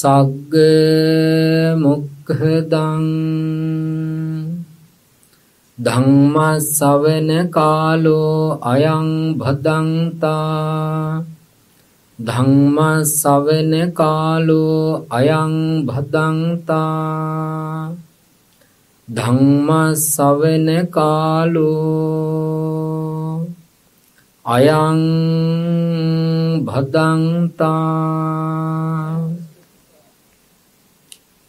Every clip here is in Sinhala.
සග්ග මොක්ඛදං ධම්ම සවන කාලෝ අයං භදංතා ධම්ම සවන කාලෝ අයං භදංතා ධම්ම සවන කාලෝ අයං භදංතා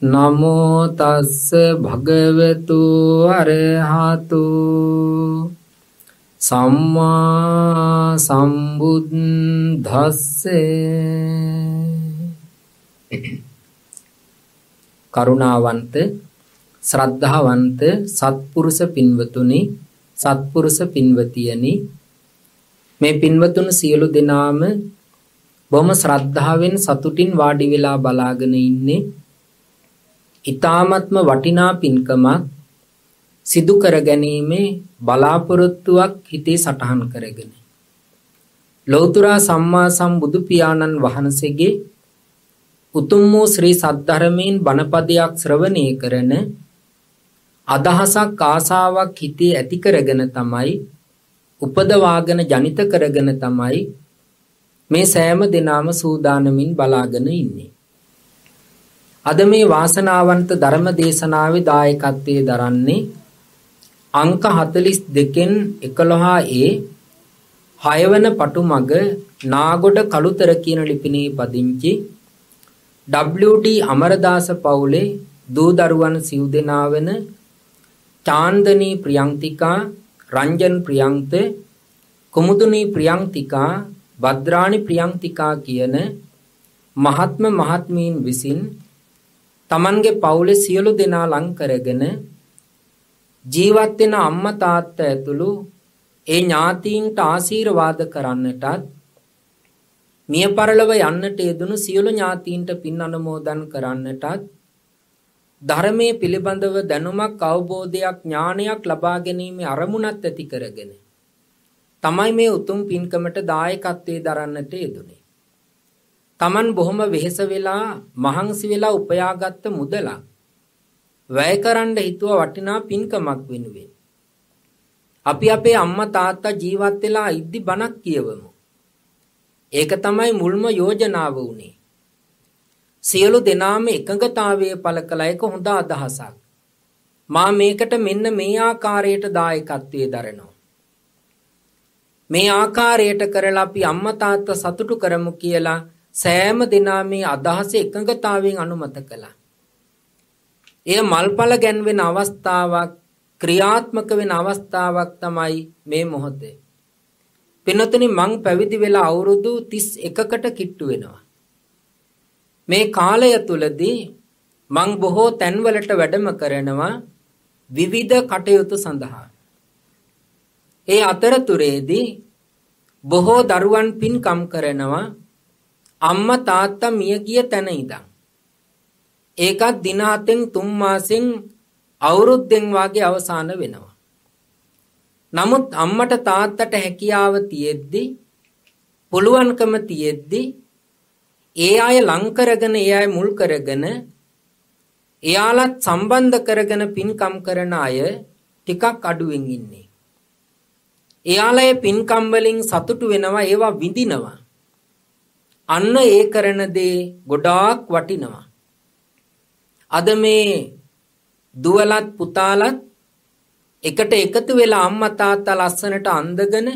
නමෝ තස්ස භගවතු අරහතු සම්මා සම්බුද්දස්සේ කරුණාවන්ත ශ්‍රද්ධාවන්ත සත්පුරුෂ පින්වතුනි සත්පුරුෂ පින්වතියනි මේ පින්වතුන් සියලු දෙනාම බොහොම ශ්‍රද්ධාවෙන් සතුටින් වාඩි වෙලා බලාගෙන ඉන්නේ ඊ타ත්ම වටිනා පින්කමක් සිදු කර ගැනීමේ බලාපොරොත්තුවක් හිතේ සටහන් කරගෙන ලෞතර සම්මා සම්බුදු පියාණන් වහන්සේගේ උතුම් වූ ශ්‍රී සද්ධර්මයෙන් බණපදයක් ශ්‍රවණය කරන අදහසක් ආසාවක් හිතේ ඇති කරගෙන තමයි උපදවාගෙන ජනිත කරගෙන තමයි මේ සෑම දිනාම සූදානමින් බලාගෙන ඉන්නේ අද මේ වාසනාවන්ත ධර්ම දේශනාවේ දායකත්වයේ දරන්නේ අංක 42න් 11 ඒ හයවන පටුමග නාගොඩ කළුතර කියන ලිපිනේ පදිංචි WD අමරදාස පවුලේ දූ දරුවන් සිව් දෙනා වෙන චාන්දනී ප්‍රියන්තිකා රංජන් ප්‍රියන්ත කුමුදුනී ප්‍රියන්තිකා භද්‍රාණි ප්‍රියන්තිකා කියන මහත්ම මහත්මීන් විසින් Tamange පවුලේ සියලු දෙනා ලං කරගෙන ජීවත් වෙන අම්මා තාත්තා ඇතුළු ඒ ඥාතීන්ට ආශිර්වාද කරන්නටත් මිය පරලොව යන්නට යෙදුණු සියලු ඥාතීන්ට පින් අනුමෝදන් කරන්නටත් ධර්මයේ පිළිබඳව දැනුමක් අවබෝධයක් ඥානයක් ලබා ගැනීමේ අරමුණක් ඇති කරගෙන තමයි මේ උතුම් පින්කමට දායකත්වයේ දරන්නට යෙදුනේ Taman බොහොම වෙහෙස වෙලා මහන්සි වෙලා උපයාගත්ත මුදලක් වැය කරන්න හිතුව වටිනා පින්කමක් වෙනුවෙන් අපි අපේ අම්මා තාත්තා ජීවත් වෙලා ඉද්දි බණක් කියවමු. ඒක තමයි මුල්ම යෝජනාව වුණේ. සියලු දෙනාම එකඟතාවයේ පළ කළ එක හොඳ අදහසක්. මා මේකට මෙන්න මේ ආකාරයට දායකත්වයේ දරනවා. මේ ආකාරයට කරලා අපි අම්මා තාත්තා සතුටු කරමු කියලා සෑම දෙනා මේ අදහස එකඟතාවයෙන් අනුමත කළා. එය මල්පල ගැන්වෙන අවස්ථාවක් ක්‍රියාත්මක වෙන අවස්ථාවක් තමයි මේ මොහොතේ. පිනතුනි මං පැවිදි වෙලා අවුරුදු 31කට කිට්ටු වෙනවා. මේ කාලය තුලදී මං බොහෝ තැන්වලට වැඩම කරනවා විවිධ කටයුතු සඳහා. ඒ අතරතුරේදී බොහෝ දරුවන් පින්කම් කරනවා අම්මා තාත්තා මිය ගිය තැන ඉඳන් ඒකත් දින හතෙන් තුන් මාසෙන් අවුරුද්දෙන් වාගේ අවසන් වෙනවා නමුත් අම්මට තාත්තට හැකියාව තියෙද්දි පුළුවන්කම තියෙද්දි ඒ අය ලං කරගෙන ඒ අය මුල් කරගෙන එයාලත් සම්බන්ධ කරගෙන පින්කම් කරන අය ටිකක් අඩුවෙන් ඉන්නේ එයාලා ඒ පින්කම් වලින් සතුටු වෙනවා ඒවා විඳිනවා අන්න ඒ කරන දේ ගොඩාක් වටිනවා. අද මේ දුවලත් පුතාලත් එකට එකතු වෙලා අම්මා තාත්තා ලස්සනට අඳගෙන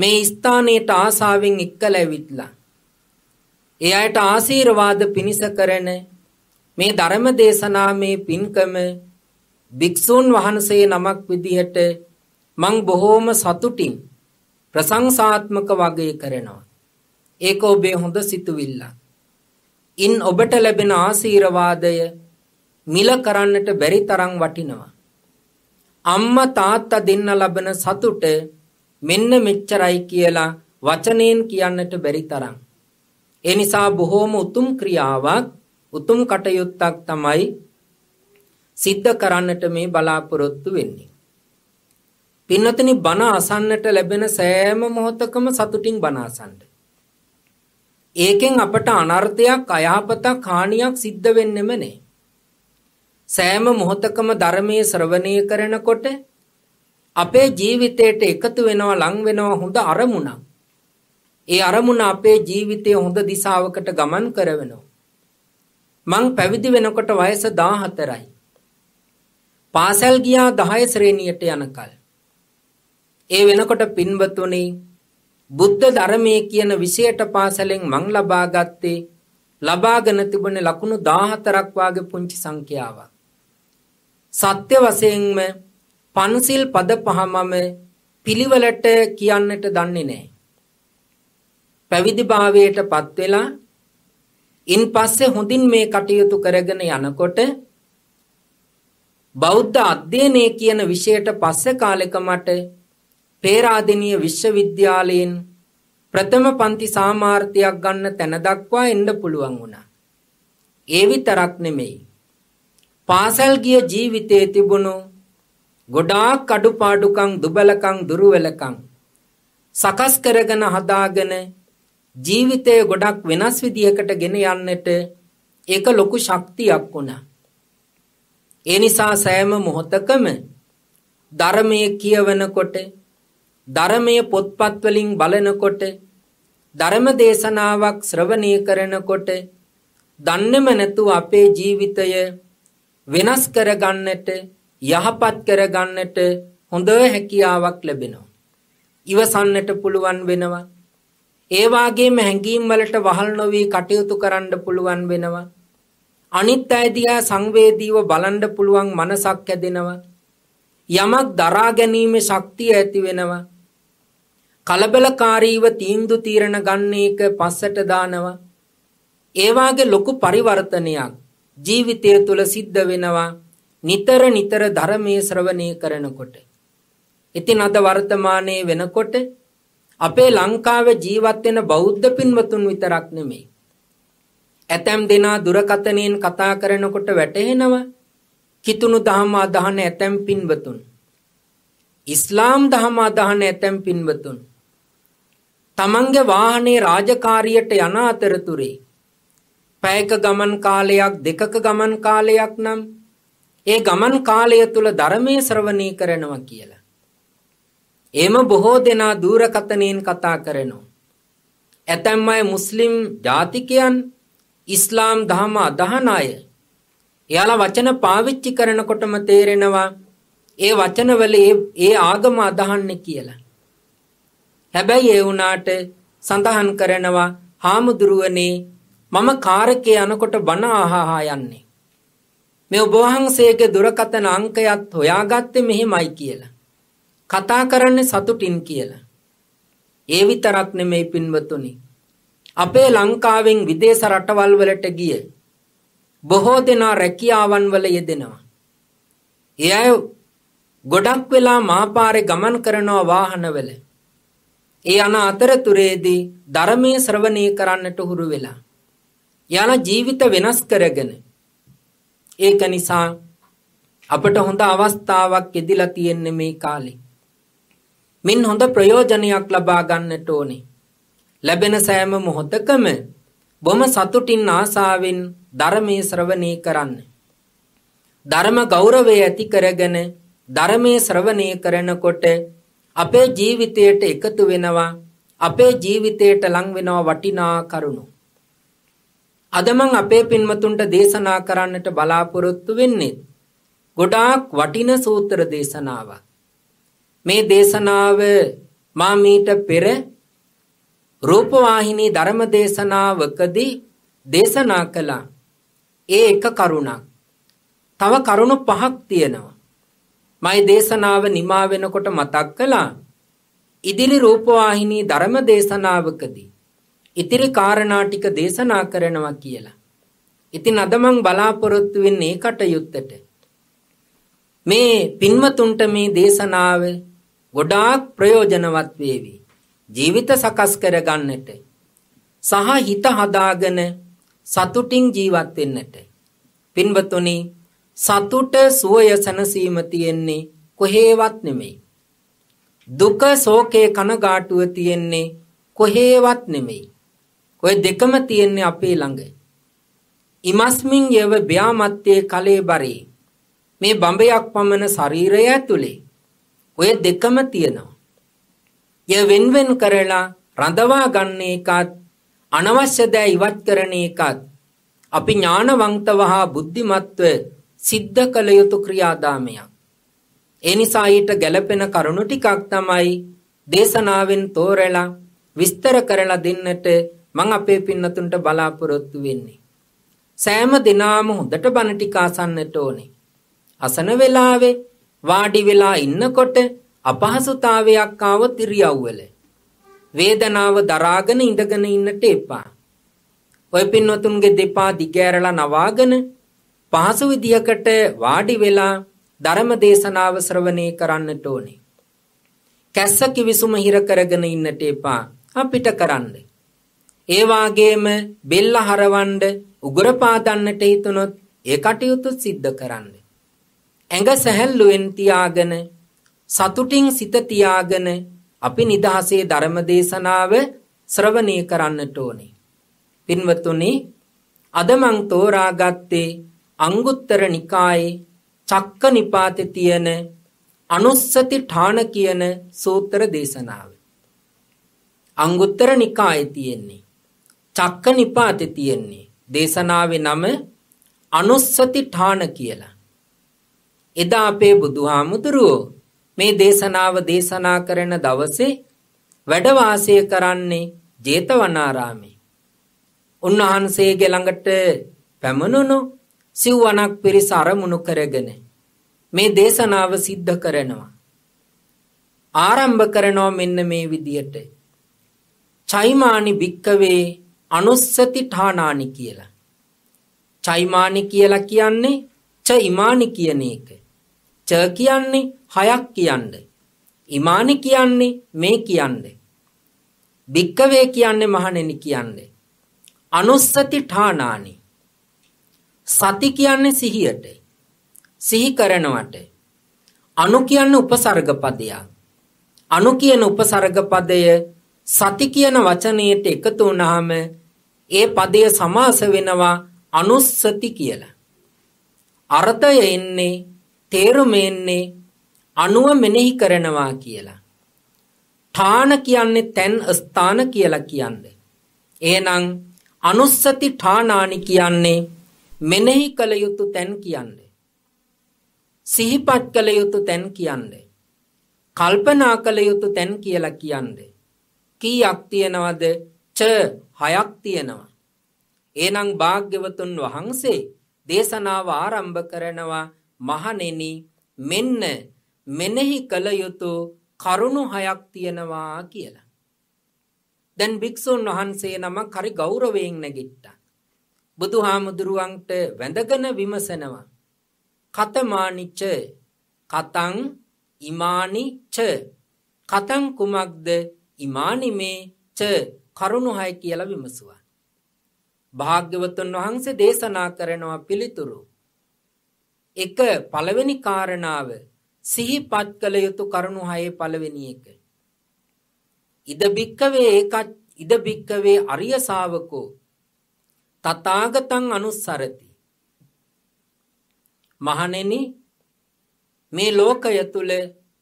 මේ ස්ථානයට ආසාවෙන් එක්කල ඇවිත්ලා. ඒ අයට ආශීර්වාද පිණිස කරන මේ ධර්ම දේශනාමේ පින්කම භික්ෂූන් වහන්සේ නමක් විදිහට මං බොහෝම සතුටින් ප්‍රශංසාත්මක වගේ කරනවා. ඒක ඔබේ හොඳ සිතුවිල්ල. ඉන් ඔබට ලැබෙන ආශීර්වාදය මිල කරන්නට බැරි තරම් වටිනවා. අම්මා තාත්තා දෙන්න ලබන සතුට මෙන්න මෙච්චරයි කියලා වචනයෙන් කියන්නට බැරි තරම්. ඒ නිසා බොහෝම උතුම් ක්‍රියාවක් උතුම් කටයුත්තක් තමයි සිද්ධ කරන්නට මේ බලාපොරොත්තු වෙන්නේ. පින්නතනි බණ අසන්නට ලැබෙන සෑම මොහොතකම සතුටින් බණ අසන්න. ඒකෙන් අපට අනර්ථයක් අයහපතක් හානියක් සිද්ධ වෙන්නෙම නේ. සෑම මොහොතකම ධර්මයේ ශ්‍රවණය කරනකොට අපේ ජීවිතයට එකතු වෙනවා ලං වෙනවා හොඳ අරමුණක්. ඒ අරමුණ අපේ ජීවිතයේ හොඳ දිශාවකට ගමන් කරවනවා. මං පැවිදි වෙනකොට වයස 14යි. පාසල් ගියා 10 ශ්‍රේණියට යනකල්. ඒ වෙනකොට පින්වත්තුනේ බුද්ධ ධර්මයේ කියන 28 පාසලෙන් මං ලබා ගත්තේ ලබාගෙන තිබුණ ලකුණු 14ක් වාගේ පුංචි සංඛ්‍යාවක්. සත්‍ය වශයෙන්ම පන්සිල් පද පහමම පිළිවෙලට කියන්නට දන්නේ නැහැ. පැවිදිභාවයටපත් වෙලා ඉන්පස්සේ හොඳින් මේ කටයුතු කරගෙන යනකොට බෞද්ධ අධ්‍යයනය කියන විෂයට පස්සේ කාලෙක මට පේරාදෙනිය විශ්වවිද්‍යාලයෙන් ප්‍රථම පන්ති සාමාර්ථයක් ගන්න තැන දක්වා එන්න පුළුවන් වුණා. ඒ විතරක් නෙමෙයි. පාසල් ගිය ජීවිතයේ තිබුණු ගොඩාක් අඩුපාඩුකම් දුබලකම් දුරවැලකම් සකස් කරගෙන හදාගෙන ජීවිතය ගොඩක් වෙනස් විදිහකට ගෙන යන්නට ඒක ලොකු ශක්තියක් වුණා. ඒ නිසා සෑම මොහොතකම ධර්මයේ කියවනකොට ධර්මය පොත්පත් වලින් බලනකොට ධර්ම දේශනාවක් ශ්‍රවණය කරනකොට දන්නේම නැතුව අපේ ජීවිතය වෙනස් කරගන්නට යහපත් කරගන්නට හොඳ හැකියාවක් ලැබෙනවා. ඉවසන්නට පුළුවන් වෙනවා. ඒ වාගේම හැඟීම් වලට වහල් නොවි කටයුතු කරන්න පුළුවන් වෙනවා. අනිත් අය දිහා සංවේදීව බලන්න පුළුවන් මනසක් හැදෙනවා. යමක් දරා ගැනීමේ ශක්තිය ඇති වෙනවා. කලබලකාරීව තීන්දු තීරණ ගන්න එක පස්සට දානවා. ඒ වාගේ ලොකු පරිවර්තනයක් ජීවිතය තුළ සිද්ධ වෙනවා නිතර නිතර ධර්මයේ ශ්‍රවණය කරනකොට. ඉතින් අද වර්තමානයේ වෙනකොට අපේ ලංකාවේ ජීවත් වෙන බෞද්ධ පින්වතුන් විතරක් නෙමෙයි. ඇතැම් දෙනා දුරකතනෙන් කතා කරනකොට වැටහෙනවා කිතුණු දහම අදහන ඇතැම් පින්වතුන්. ඉස්ලාම් දහම අදහන ඇතැම් පින්වතුන්. තමන්ගේ වාහනේ රාජකාරියට යන අතරතුරේ පැයක ගමන් කාලයක් දෙකක ගමන් කාලයක් නම් ඒ ගමන් කාලය තුල ධර්මයේ ශ්‍රවණය කරනවා කියලා. එම බොහෝ දෙනා දුරකතනෙන් කතා කරනවා. ඇතැම් අය මුස්ලිම් ජාතිකයන් ඉස්ලාම් දහම අදහන අය. එයාලා වචන පාවිච්චි කරනකොටම තේරෙනවා ඒ වචනවල ඒ ආගම අදහන්නේ කියලා. හැබැයි ඒ වුණාට සඳහන් කරනවා හාමුදුරුවනේ මම කාරකේ යනකොට බණ අහහා යන්නේ. මේ ඔබ වහන්සේගේ දුරකථන අංකයත් හොයාගත්තේ මෙහෙමයි කියලා. කතා කරන්නේ සතුටින් කියලා. ඒ විතරක් නෙමෙයි පින්වතුනි. අපේ ලංකාවෙන් විදේශ රටවල් වලට ගිය බොහෝ දෙනා රැකියාවන් වල යෙදෙනවා. ඒ අය ගොඩක් වෙලා මාපාරේ ගමන් කරනවා වාහනවල. ඒ යන අතරතුරේදී ධර්මයේ ශ්‍රවණය කරන්නට හුරු වෙලා යන ජීවිත වෙනස් කරගෙන ඒක නිසා අපට හොඳ අවස්ථාවක් ඉදිලා තියෙන්නේ මේ කාලේ. මින් හොඳ ප්‍රයෝජනයක් ලබා ගන්නට ඕනේ. ලැබෙන සෑම මොහොතකම බොම සතුටින් ආසාවෙන් ධර්මයේ ශ්‍රවණය කරන්න. ධර්ම ගෞරවය ඇති කරගෙන ධර්මයේ ශ්‍රවණය කරනකොට අපේ ජීවිතයට එකතු වෙනවා අපේ ජීවිතයට ලං වෙනවා වටිනා කරුණු. අද මං අපේ පින්වතුන්ට දේශනා කරන්නට බලාපොරොත්තු වෙන්නේ ගොඩාක් වටින සූත්‍ර දේශනාවක්. මේ දේශනාව මා මීට පෙර රූපවාහිනී ධර්ම දේශනාවකදී දේශනා කළා. ඒ එක කරුණක්. තව කරුණු පහක් තියෙනවා. මයි දේශනාව නිමා වෙනකොට මතක් කළා. ඉදිරි රූපවාහිනී ධර්ම දේශනාවකදී ඉතිරි කාරණා ටික දේශනා කරනවා කියලා. ඉතින් අද මං බලාපොරොත්තු වෙන්නේ කටයුත්තට. මේ පින්වතුන්ට මේ දේශනාව ගොඩාක් ප්‍රයෝජනවත් වේවි. ජීවිත සකස් කරගන්නට සහ හිත හදාගෙන සතුටින් ජීවත් වෙන්නට. පින්වතුනි සතුට සුවය සැනසීම තියෙන්නේ කොහේවත් නෙමෙයි. දුක ශෝකේ කනගාටුව තියෙන්නේ කොහේවත් නෙමෙයි. ඔය දෙකම තියෙන්නේ අපේ ළඟ. ඉමස්මින් යව බ්‍යාමත්තේ කලේ බරේ. මේ බඹයක් පමණ ශරීරය ඇතුලේ ඔය දෙකම තියෙනවා. ය වෙන්වෙන් කරලා රඳවා ගන්න එකත් අනවශ්‍ය දෑ ඉවත් කරන එකත් අපි ඥානවන්තව හා බුද්ධිමත්ව සිද්ධ කළ යුතු ක්‍රියාදාමයක්. ඒ නිසා ඊට ගැළපෙන කරුණු ටිකක් තමයි දේශනාවෙන් තෝරලා විස්තර කරලා දෙන්නට මං අපේ පින්නතුන්ට බලාපොරොත්තු වෙන්නේ. සෑම දිනාම හොඳට බණ ටික අසන්නට ඕනේ. අසන වෙලාවේ වාඩි වෙලා ඉන්නකොට අපහසුතාවයක් ආවොත් ඉරියව්වල වේදනාව දරාගෙන ඉඳගෙන ඉන්නට එපා. ඔය පින්නතුන්ගේ දෙපා දිගෑරලා නවාගෙන පහසු විදියකට වාඩි වෙලා ධර්ම දේශනාව ශ්‍රවණය කරන්නට ඕනේ. කැස්ස කිවිසුම හිර කරගෙන ඉන්නට එපා. අපිට කරන්න. ඒ වාගේම බෙල්ල හරවන්න, උගුර පාදන්නට හිතුනොත් ඒ කටයුතු සිද්ධ කරන්න. ඇඟ සැහැල්ලුවෙන් තියාගෙන සතුටින් සිත තියාගෙන අපි නිදහසේ ධර්ම දේශනාව ශ්‍රවණය කරන්නට ඕනේ. පින්වතුනි අද මං තෝරාගත්තේ අංගුත්තර නිකායේ චක්ක නිපාතේ තියෙන අනුස්සති ඨාන කියන සූත්‍ර දේශනාව. අංගුත්තර නිකායේ තියෙන්නේ චක්ක නිපාතේ තියෙන්නේ දේශනාවේ නම අනුස්සති ඨාන කියලා. එදා අපේ බුදුහාමුදුරුවෝ මේ දේශනාව දේශනා කරන දවසේ වැඩ වාසය කරන්නේ ජේතවනාරාමේ. උන්වහන්සේගේ ළඟට පැමිණුණු සිව්වනක් පිරිස අරමුණු කරගෙන මේ දේශනාව සිද්ධ කරනවා. ආරම්භ කරනවා මෙන්න මේ විදියට. චෛමානි භික්කවේ අනුස්සති ඨානානි කියලා. චෛමානි කියලා කියන්නේ ච ඉමානි කියන එක. ච කියන්නේ හයක් කියන්නේ. ඉමානි කියන්නේ මේ කියන්නේ. භික්කවේ කියන්නේ මහණෙනි කියන්නේ. අනුස්සති ඨානානි සති කියන්නේ සිහියට. සිහි කරනවට. අනු කියන්නේ උපසර්ග පදයක්. අනු කියන උපසර්ග පදය සති කියන වචනයට එකතු වුනහම ඒ පදය සමාස වෙනවා අනුස්සති කියලා. අර්ථය එන්නේ තේරුම එන්නේ අනුව මෙනෙහි කරනවා කියලා. ඨාන කියන්නේ තැන් ස්ථාන කියලා කියන්නේ. එහෙනම් අනුස්සති ඨානානි කියන්නේ මෙනෙහි කළ යුතු තැන් කියන්නේ සිහිපත් කළ යුතු තැන් කියන්නේ කල්පනා කළ යුතු තැන් කියලා කියන්නේ කීයක් තියනවද ච හයක් තියනවා එහෙනම් භාග්‍යවතුන් වහන්සේ දේශනාව ආරම්භ කරනවා මහණෙනි මෙන්න මෙනෙහි කළ යුතු කරුණු හයක් තියනවා කියලා දැන් භික්ෂුන් වහන්සේ නමක් හරි ගෞරවයෙන් නැගිට්ටා බුදු හාමුදුරුවන්ට වැඳගෙන විමසනවා. කතමානිච්ච කතං ඉමානිච්ච කතං කුමක්ද ඉමානිමේ ච කරුණු හය කියලා විමසුවා. භාග්‍යවතුන් වහන්සේ දේශනා කරනවා පිළිතුරු. එක පළවෙනි කාරණාව සිහිපත් කළ යුතු කරුණු හයේ පළවෙනි එක. ඉද භික්කවේ ඒකත් ඉද භික්කවේ අරිය ශාවකෝ තථාගතං අනුස්සරති. මහණෙනි මේ ලෝකය තුල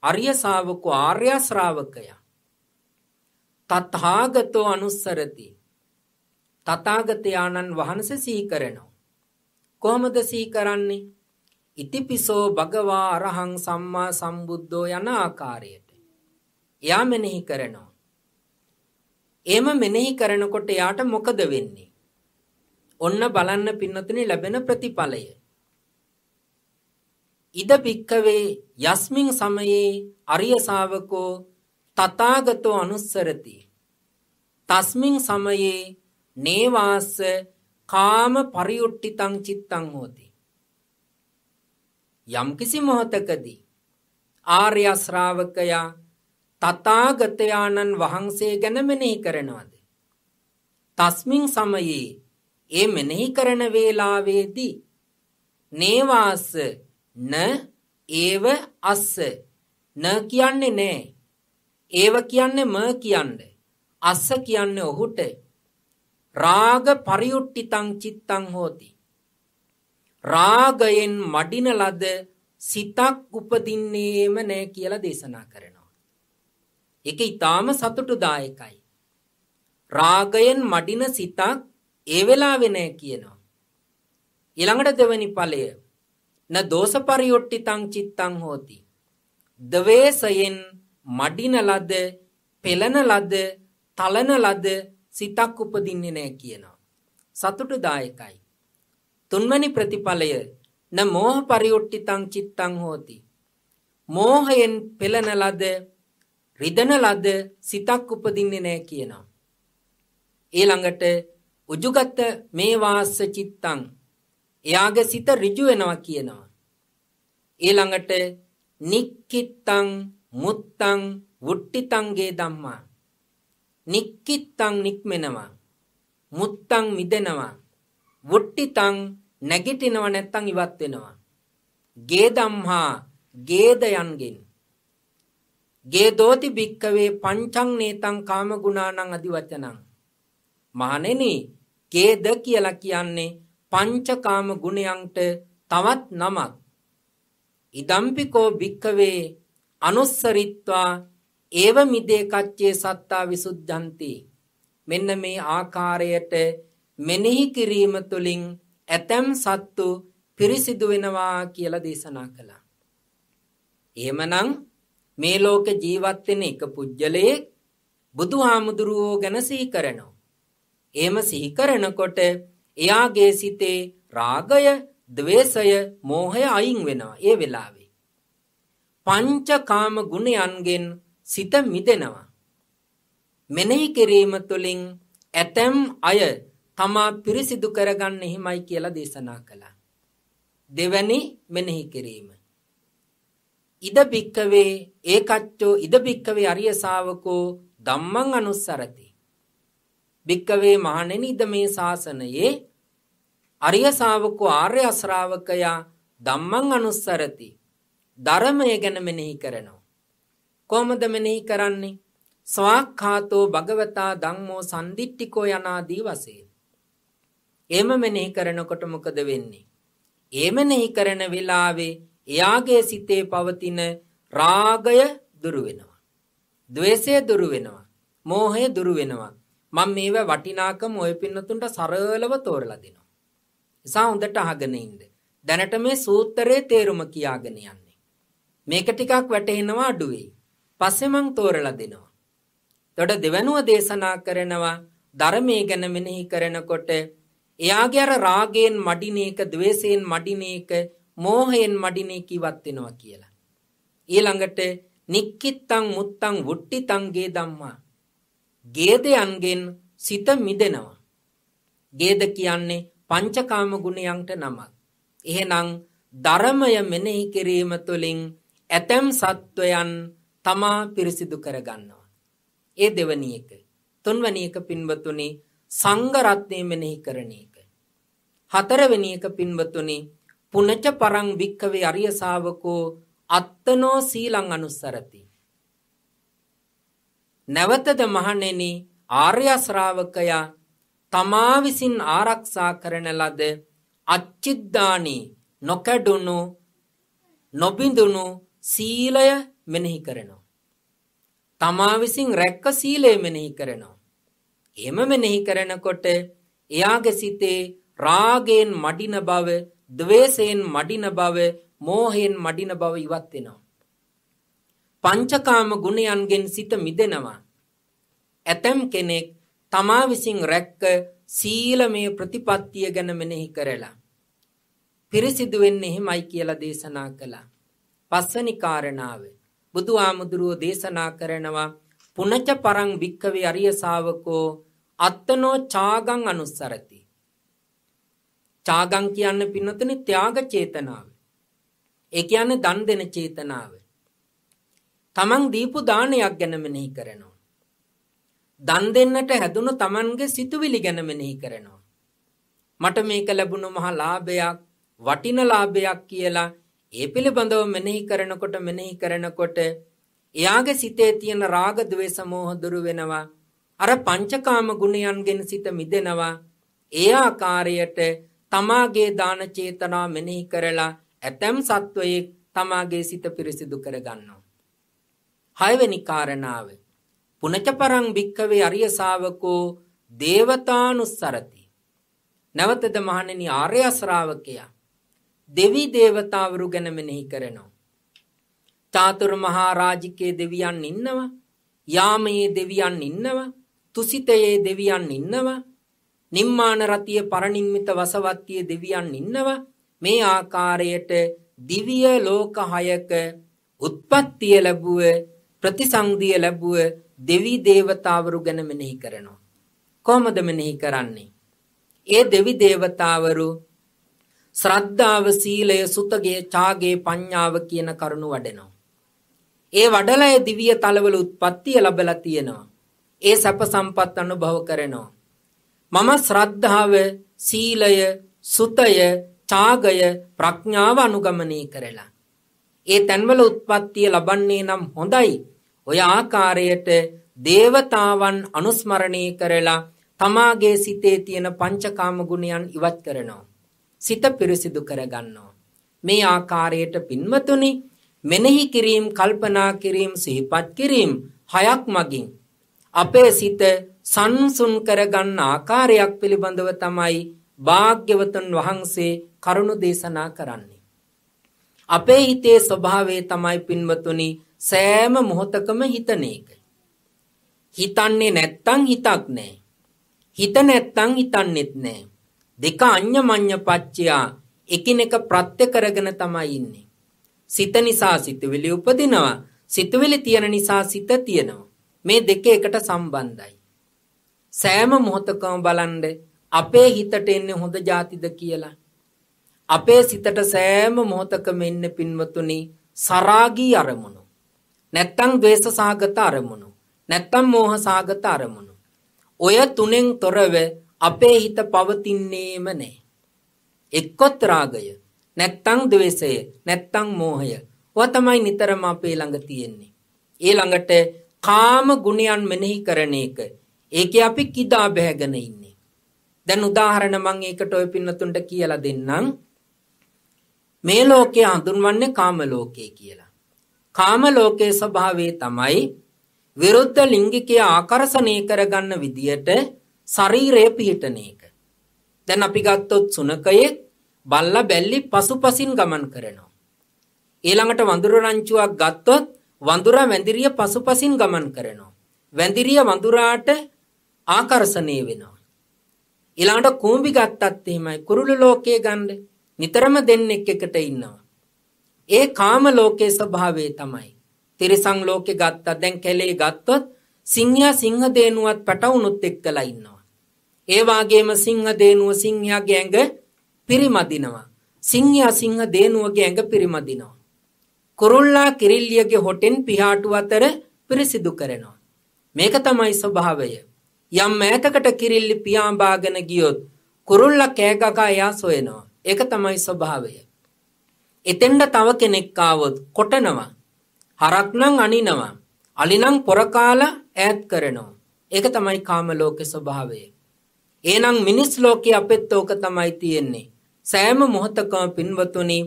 අරිය ශාවක ආර්ය ශ්‍රාවකයා තථාගතෝ අනුස්සරති. තථාගතයන්න් වහන්සේ සීකරනවා. කොහොමද සීකරන්නේ? ඉතිපිසෝ භගවා අරහං සම්මා සම්බුද්ධෝ යන ආකාරයට. එයා මෙනෙහි කරනවා. එම මෙනෙහි කරනකොට එයාට මොකද වෙන්නේ? ඔන්න බලන්න පින්නතුනි ලැබෙන ප්‍රතිඵලය. ඉද භික්කවේ යස්මින් සමයේ අරිය ශාවකෝ තථාගතෝ අනුස්සරති. තස්මින් සමයේ නේවාස්ස කාම පරියුට්ටිතං චිත්තං හෝති. යම්කිසි මොහොතකදී ආර්ය ශ්‍රාවකයා තථාගතයන්න් වහන්සේ ගැන මෙනෙහි කරනවාද? තස්මින් සමයේ ඒ මෙනෙහි කරන වේලාවේදී නේවාස න ඒව අස්ස න කියන්නේ නෑ ඒව කියන්නේ ම කියන්නේ අස්ස කියන්නේ ඔහුට රාග පරියුට්ටිතං චිත්තං හෝති රාගයෙන් මඩින ලද සිතක් උපදින්නේම නෑ කියලා දේශනා කරනවා ඒක ඊටාම සතුටුදායකයි රාගයෙන් මඩින සිතක් ඒ වෙලාවෙ නෑ කියනවා. ඊළඟට දෙවැනි ඵලය න දෝෂ පරියොට්ටිතං චිත්තං හෝති. දවේසයෙන් මඩින ලද, පෙළන ලද, තලන ලද සිතක් උපදින්නේ නෑ කියනවා. සතුටුදායකයි. තුන්වැනි ප්‍රතිඵලය න මෝහ පරියොට්ටිතං චිත්තං හෝති. මෝහයෙන් පෙළන ලද, රිදන ලද සිතක් උපදින්නේ නෑ කියනවා. ඊළඟට උජුගත මේ වාස්ස චිත්තං එයාගේ සිත ඍජු වෙනවා කියනවා ඊළඟට නික්කිත්තං මුත්තං වුට්ටිතංගේ ධම්මා නික්කිත්තං නික්මෙනවා මුත්තං මිදෙනවා වුට්ටිතං නැගිටිනව නැත්තං ඉවත් වෙනවා ගේ ධම්හා ගේදයන්ගෙන් ගේ දෝති භික්කවේ පංචං නේතං කාම ගුණානං අදිවචනං මහණෙනි ඡේද කියලා කියන්නේ පංචකාම ගුණයන්ට තවත් නමක්. ඉදම්පිකෝ භික්කවේ අනුස්සරිත්වා ඒව මිදේ කච්චේ සත්තා විසුද්ධන්ති. මෙන්න මේ ආකාරයට මෙනෙහි කිරීම තුළින් ඇතැම් සත්තු පිරිසිදු වෙනවා කියලා දේශනා කළා. එහෙමනම් මේ ලෝක ජීවත් වෙන එක පුජ්‍යලයේ බුදුහාමුදුරුවෝ ගැන සිහි කරනවා. එහෙම සිහි කරනකොට එයාගේ සිතේ රාගය, ద్వේෂය, මෝහය අයින් වෙනවා ඒ වෙලාවේ. පංචකාම ගුණයන්ගෙන් සිත මිදෙනවා. මෙනෙහි කිරීම තුළින් ඇතැම් අය තමා පිරිසිදු කරගන්න හිමයි කියලා දේශනා කළා. දෙවැනි මෙනෙහි කිරීම. ඉද භික්කවේ ඒකච්චෝ ඉද භික්කවේ අරිය ශාවකෝ ධම්මං අනුස්සරති භික්කවේ මහණෙනි ඉද මේ ශාසනයේ අරිය ශාවකෝ ආර්ය ශ්‍රාවකයා ධම්මං අනුස්සරති ධර්මය ගැන මෙනෙහි කරනවා කොහොමද මෙනෙහි කරන්නේ ස්වාක්ඛාතෝ භගවතා ධම්මෝ සම්දිට්ඨිකෝ යනාදී වශයෙන් එහෙම මෙනෙහි කරනකොට මොකද වෙන්නේ ඒ මෙනෙහි කරන වෙලාවේ එයාගේ සිතේ පවතින රාගය දුරු වෙනවා ද්වේෂය දුරු වෙනවා මෝහය දුරු වෙනවා මම මේව වටිනාකම ඔය පින්නතුන්ට සරලව තෝරලා දෙනවා. නිසා හොඳට අහගෙන ඉන්න. දැනට මේ සූත්‍රයේ තේරුම කියාගෙන යන්නේ. මේක ටිකක් වැටහෙනවා අඩුවේ. පස්සේ මං තෝරලා දෙනවා. එතකොට දෙවනුව දේශනා කරනවා ධර්මයේ ගැන මෙනෙහි කරනකොට එයාගේ අර රාගයෙන් මඩින එක, ద్వේෂයෙන් මඩින එක, මෝහයෙන් මඩින එක ඉවත් වෙනවා කියලා. ඊළඟට නික්කිත්තං මුත්තං වුට්ටිතං ගේ ධම්මා ගේදයන්ගෙන් සිත මිදෙනවා. ගේද කියන්නේ පංචකාම ගුණයන්ට නමක්. එහෙනම් ධර්මය මෙනෙහි කිරීම තුළින් ඇතැම් සත්වයන් තමා පිරිසිදු කරගන්නවා. ඒ දෙවනි එක. තුන්වැනි එක පින්වතුනි සංඝරත්නය මෙනෙහි කරන එක. හතරවෙනි එක පින්වතුනි පුනච පරං වික්කවේ අරිය ශාවකෝ අත්තනෝ සීලං අනුස්සරති. නැවතද මහණෙනි ආර්ය ශ්‍රාවකයා තමා විසින් ආරක්ෂා කරන ලද අච්චිද්දානි නොකඩුණු නොබිඳුණු සීලය මෙනෙහි කරනවා. තමා විසින් රැක්ක සීලය මෙනෙහි කරනවා. එහෙම මෙනෙහි කරනකොට එයාගේ සිතේ රාගයෙන් මඩින බව, ద్వේෂයෙන් මඩින බව, මෝහයෙන් මඩින බව ඉවත් වෙනවා. පංචකාම ගුණයන්ගෙන් සිත මිදෙනවා. ඇතම් කෙනෙක් තමා විසින් රැක්ක සීලමය ප්‍රතිපත්තිය ගැන මෙනෙහි කරලා පිරිසිදු වෙන්නේ එහෙමයි කියලා දේශනා කළා. පස්වෙනි කාරණාව බුදු ආමුදුරුව දේශනා කරනවා පුනච පරං භික්කවේ අරිය ශාවකෝ අත්තනෝ චාගං අනුස්සරති. චාගං කියන්නේ පින්නතනේ ත්‍යාග චේතනාව. ඒ කියන්නේ දන් දෙන චේතනාව. තමන් දීපු දානයක් ගැන මෙනෙහි කරනවා. දන් දෙන්නට හැදුණු තමන්ගේ සිතුවිලි ගැන මෙනෙහි කරනවා. මට මේක ලැබුණු මහා ලාභයක්, වටින ලාභයක් කියලා ඒ පිළිබඳව මෙනෙහි කරනකොට මෙනෙහි කරනකොට එයාගේ සිතේ තියෙන රාග, ద్వේස, මෝහ දුරු වෙනවා. අර පංචකාම ගුණයන්ගෙන් සිත මිදෙනවා. ඒ ආකාරයට තමාගේ දාන චේතනා මෙනෙහි කරලා ඇතම් සත්වයේ තමාගේ සිත පිරිසිදු කරගන්නවා. හයවැනි කාරණාව පුනච පරං භික්කවේ අරිය ශාවකෝ දේවතානුස්සරති නැවතද මහණෙනි ආර්ය ශ්‍රාවකයා දෙවි දේවතාවරු ගැන මෙනෙහි කරනවා චාතුරු මහා රාජිකයේ දෙවියන් ඉන්නවා යාමයේ දෙවියන් ඉන්නවා තුසිතයේ දෙවියන් ඉන්නවා නිම්මාන රතිය පරණිම්මිත වසවත්තිය දෙවියන් ඉන්නවා මේ ආකාරයට දිවිය ලෝක හයක උත්පත්තිය ලැබුව ප්‍රතිසංගතිය ලැබුව දෙවි දේවතාවරු ගැන මෙනෙහි කරනවා. කොහොමද මෙනෙහි කරන්නේ? ඒ දෙවි දේවතාවරු ශ්‍රද්ධාව, සීලය, සුතගය, ඡාගය, පඤ්ඤාව කියන කරුණු වඩනවා. ඒ වඩලය දිව්‍ය තලවල උත්පත්තිය ලැබලා තියෙනවා. ඒ සැප සම්පත් අනුභව කරනවා. මම ශ්‍රද්ධාව, සීලය, සුතය, ඡාගය, ප්‍රඥාව අනුගමනය කරලා ඒ තැන්වල උත්පත්තිය ලබන්නේ නම් හොඳයි. ඔය ආකාරයට දේවතාවන් අනුස්මරණය කරලා තමාගේ සිතේ තියෙන පංචකාම ගුණයන් ඉවත් කරනවා. සිත පිරිසිදු කරගන්නවා. මේ ආකාරයට පින්වතුනි මෙනෙහි කිරීම, කල්පනා කිරීම, සිහිපත් කිරීම හයක් මගින් අපේ සිත සංසුන් කරගන්න ආකාරයක් පිළිබඳව තමයි භාග්‍යවතුන් වහන්සේ කරුණු දේශනා කරන්නේ. අපේ හිතේ ස්වභාවය තමයි පින්වතුනි සෑම මොහොතකම හිතන එක. හිතන්නේ නැත්තම් හිතක් නැහැ. හිත නැත්තම් හිතන්නෙත් නැහැ. දෙක අඤ්ඤමඤ්ඤ පච්චයා එකිනෙක ප්‍රත්‍ය කරගෙන තමයි ඉන්නේ. සිත නිසා සිතවිලි උපදිනවා. සිතවිලි තියෙන නිසා සිත තියෙනවා. මේ දෙක එකට සම්බන්ධයි. සෑම මොහොතකම බලන්න අපේ හිතට එන්නේ හොඳ જાතිද කියලා. අපේ සිතට සෑම මොහොතකම එන්න පින්වතුනි සරාගී අරමුණු. නැත්තම් ද්වේෂ සහගත අරමුණු. නැත්තම් මෝහ සහගත අරමුණු. ඔය තුනෙන් තොරව අපේ හිත පවතින්නේම නැහැ. එක්කොත් රාගය, නැත්තම් ද්වේෂය, නැත්තම් මෝහය. ඔය තමයි නිතරම අපේ ළඟ තියෙන්නේ. ඒ ළඟට කාම ගුණයන් මෙනෙහි කරන එක. ඒකේ අපි කිදා බැහැගෙන ඉන්නේ. දැන් උදාහරණ මම ඒකට ඔය පින්නතුන්ට කියලා දෙන්නම්. මේ ලෝකය හඳුන්වන්නේ කාම ලෝකය කියලා. කාම ලෝකයේ ස්වභාවය තමයි විරුද්ධ ලිංගිකය ආකර්ෂණය කරගන්න විදියට ශරීරය පිහිටන එක. දැන් අපි ගත්තොත් සුනකයෙක් බල්ලා බැල්ලි පසුපසින් ගමන් කරනවා. ඊළඟට වඳුර රංචුවක් ගත්තොත් වඳුරා වැඳිරිය පසුපසින් ගමන් කරනවා. වැඳිරිය වඳුරාට ආකර්ෂණය වෙනවා. ඊළඟට කූඹි ගත්තත් එහෙමයි කුරුළු ලෝකයේ ගන්නේ නිතරම දෙන්නෙක් එකට ඉන්නවා. ඒ කාම ලෝකයේ ස්වභාවය තමයි. තිරිසං ලෝකේ ගත්තා දැන් කැලේ ගත්තොත් සිංහයා සිංහ දේනුවත් පැටවුනුත් එක්කලා ඉන්නවා. ඒ වාගේම සිංහ දේනුව සිංහයාගේ ඇඟ පිරිමදිනවා. සිංහයා සිංහ දේනුවගේ ඇඟ පිරිමදිනවා. කුරුල්ලා කිරිල්ලියගේ හොටෙන් පිහාටු අතර පිරිසිදු කරනවා. මේක තමයි ස්වභාවය. යම් ඈතකට කිරිල්ලි පියාඹාගෙන ගියොත් කුරුල්ලා කෑගගා එයා සොයනවා. ඒක තමයි ස්වභාවය. එතෙන්ට තව කෙනෙක් ආවොත් කොටනවා. හරක් නම් අනිනවා. අලිනම් පොර කාලා ඈත් කරනවා. ඒක තමයි කාම ලෝකේ ස්වභාවය. එහෙනම් මිනිස් ලෝකේ අපෙත් ඕක තමයි තියෙන්නේ. සෑම මොහොතකම පින්වතුනි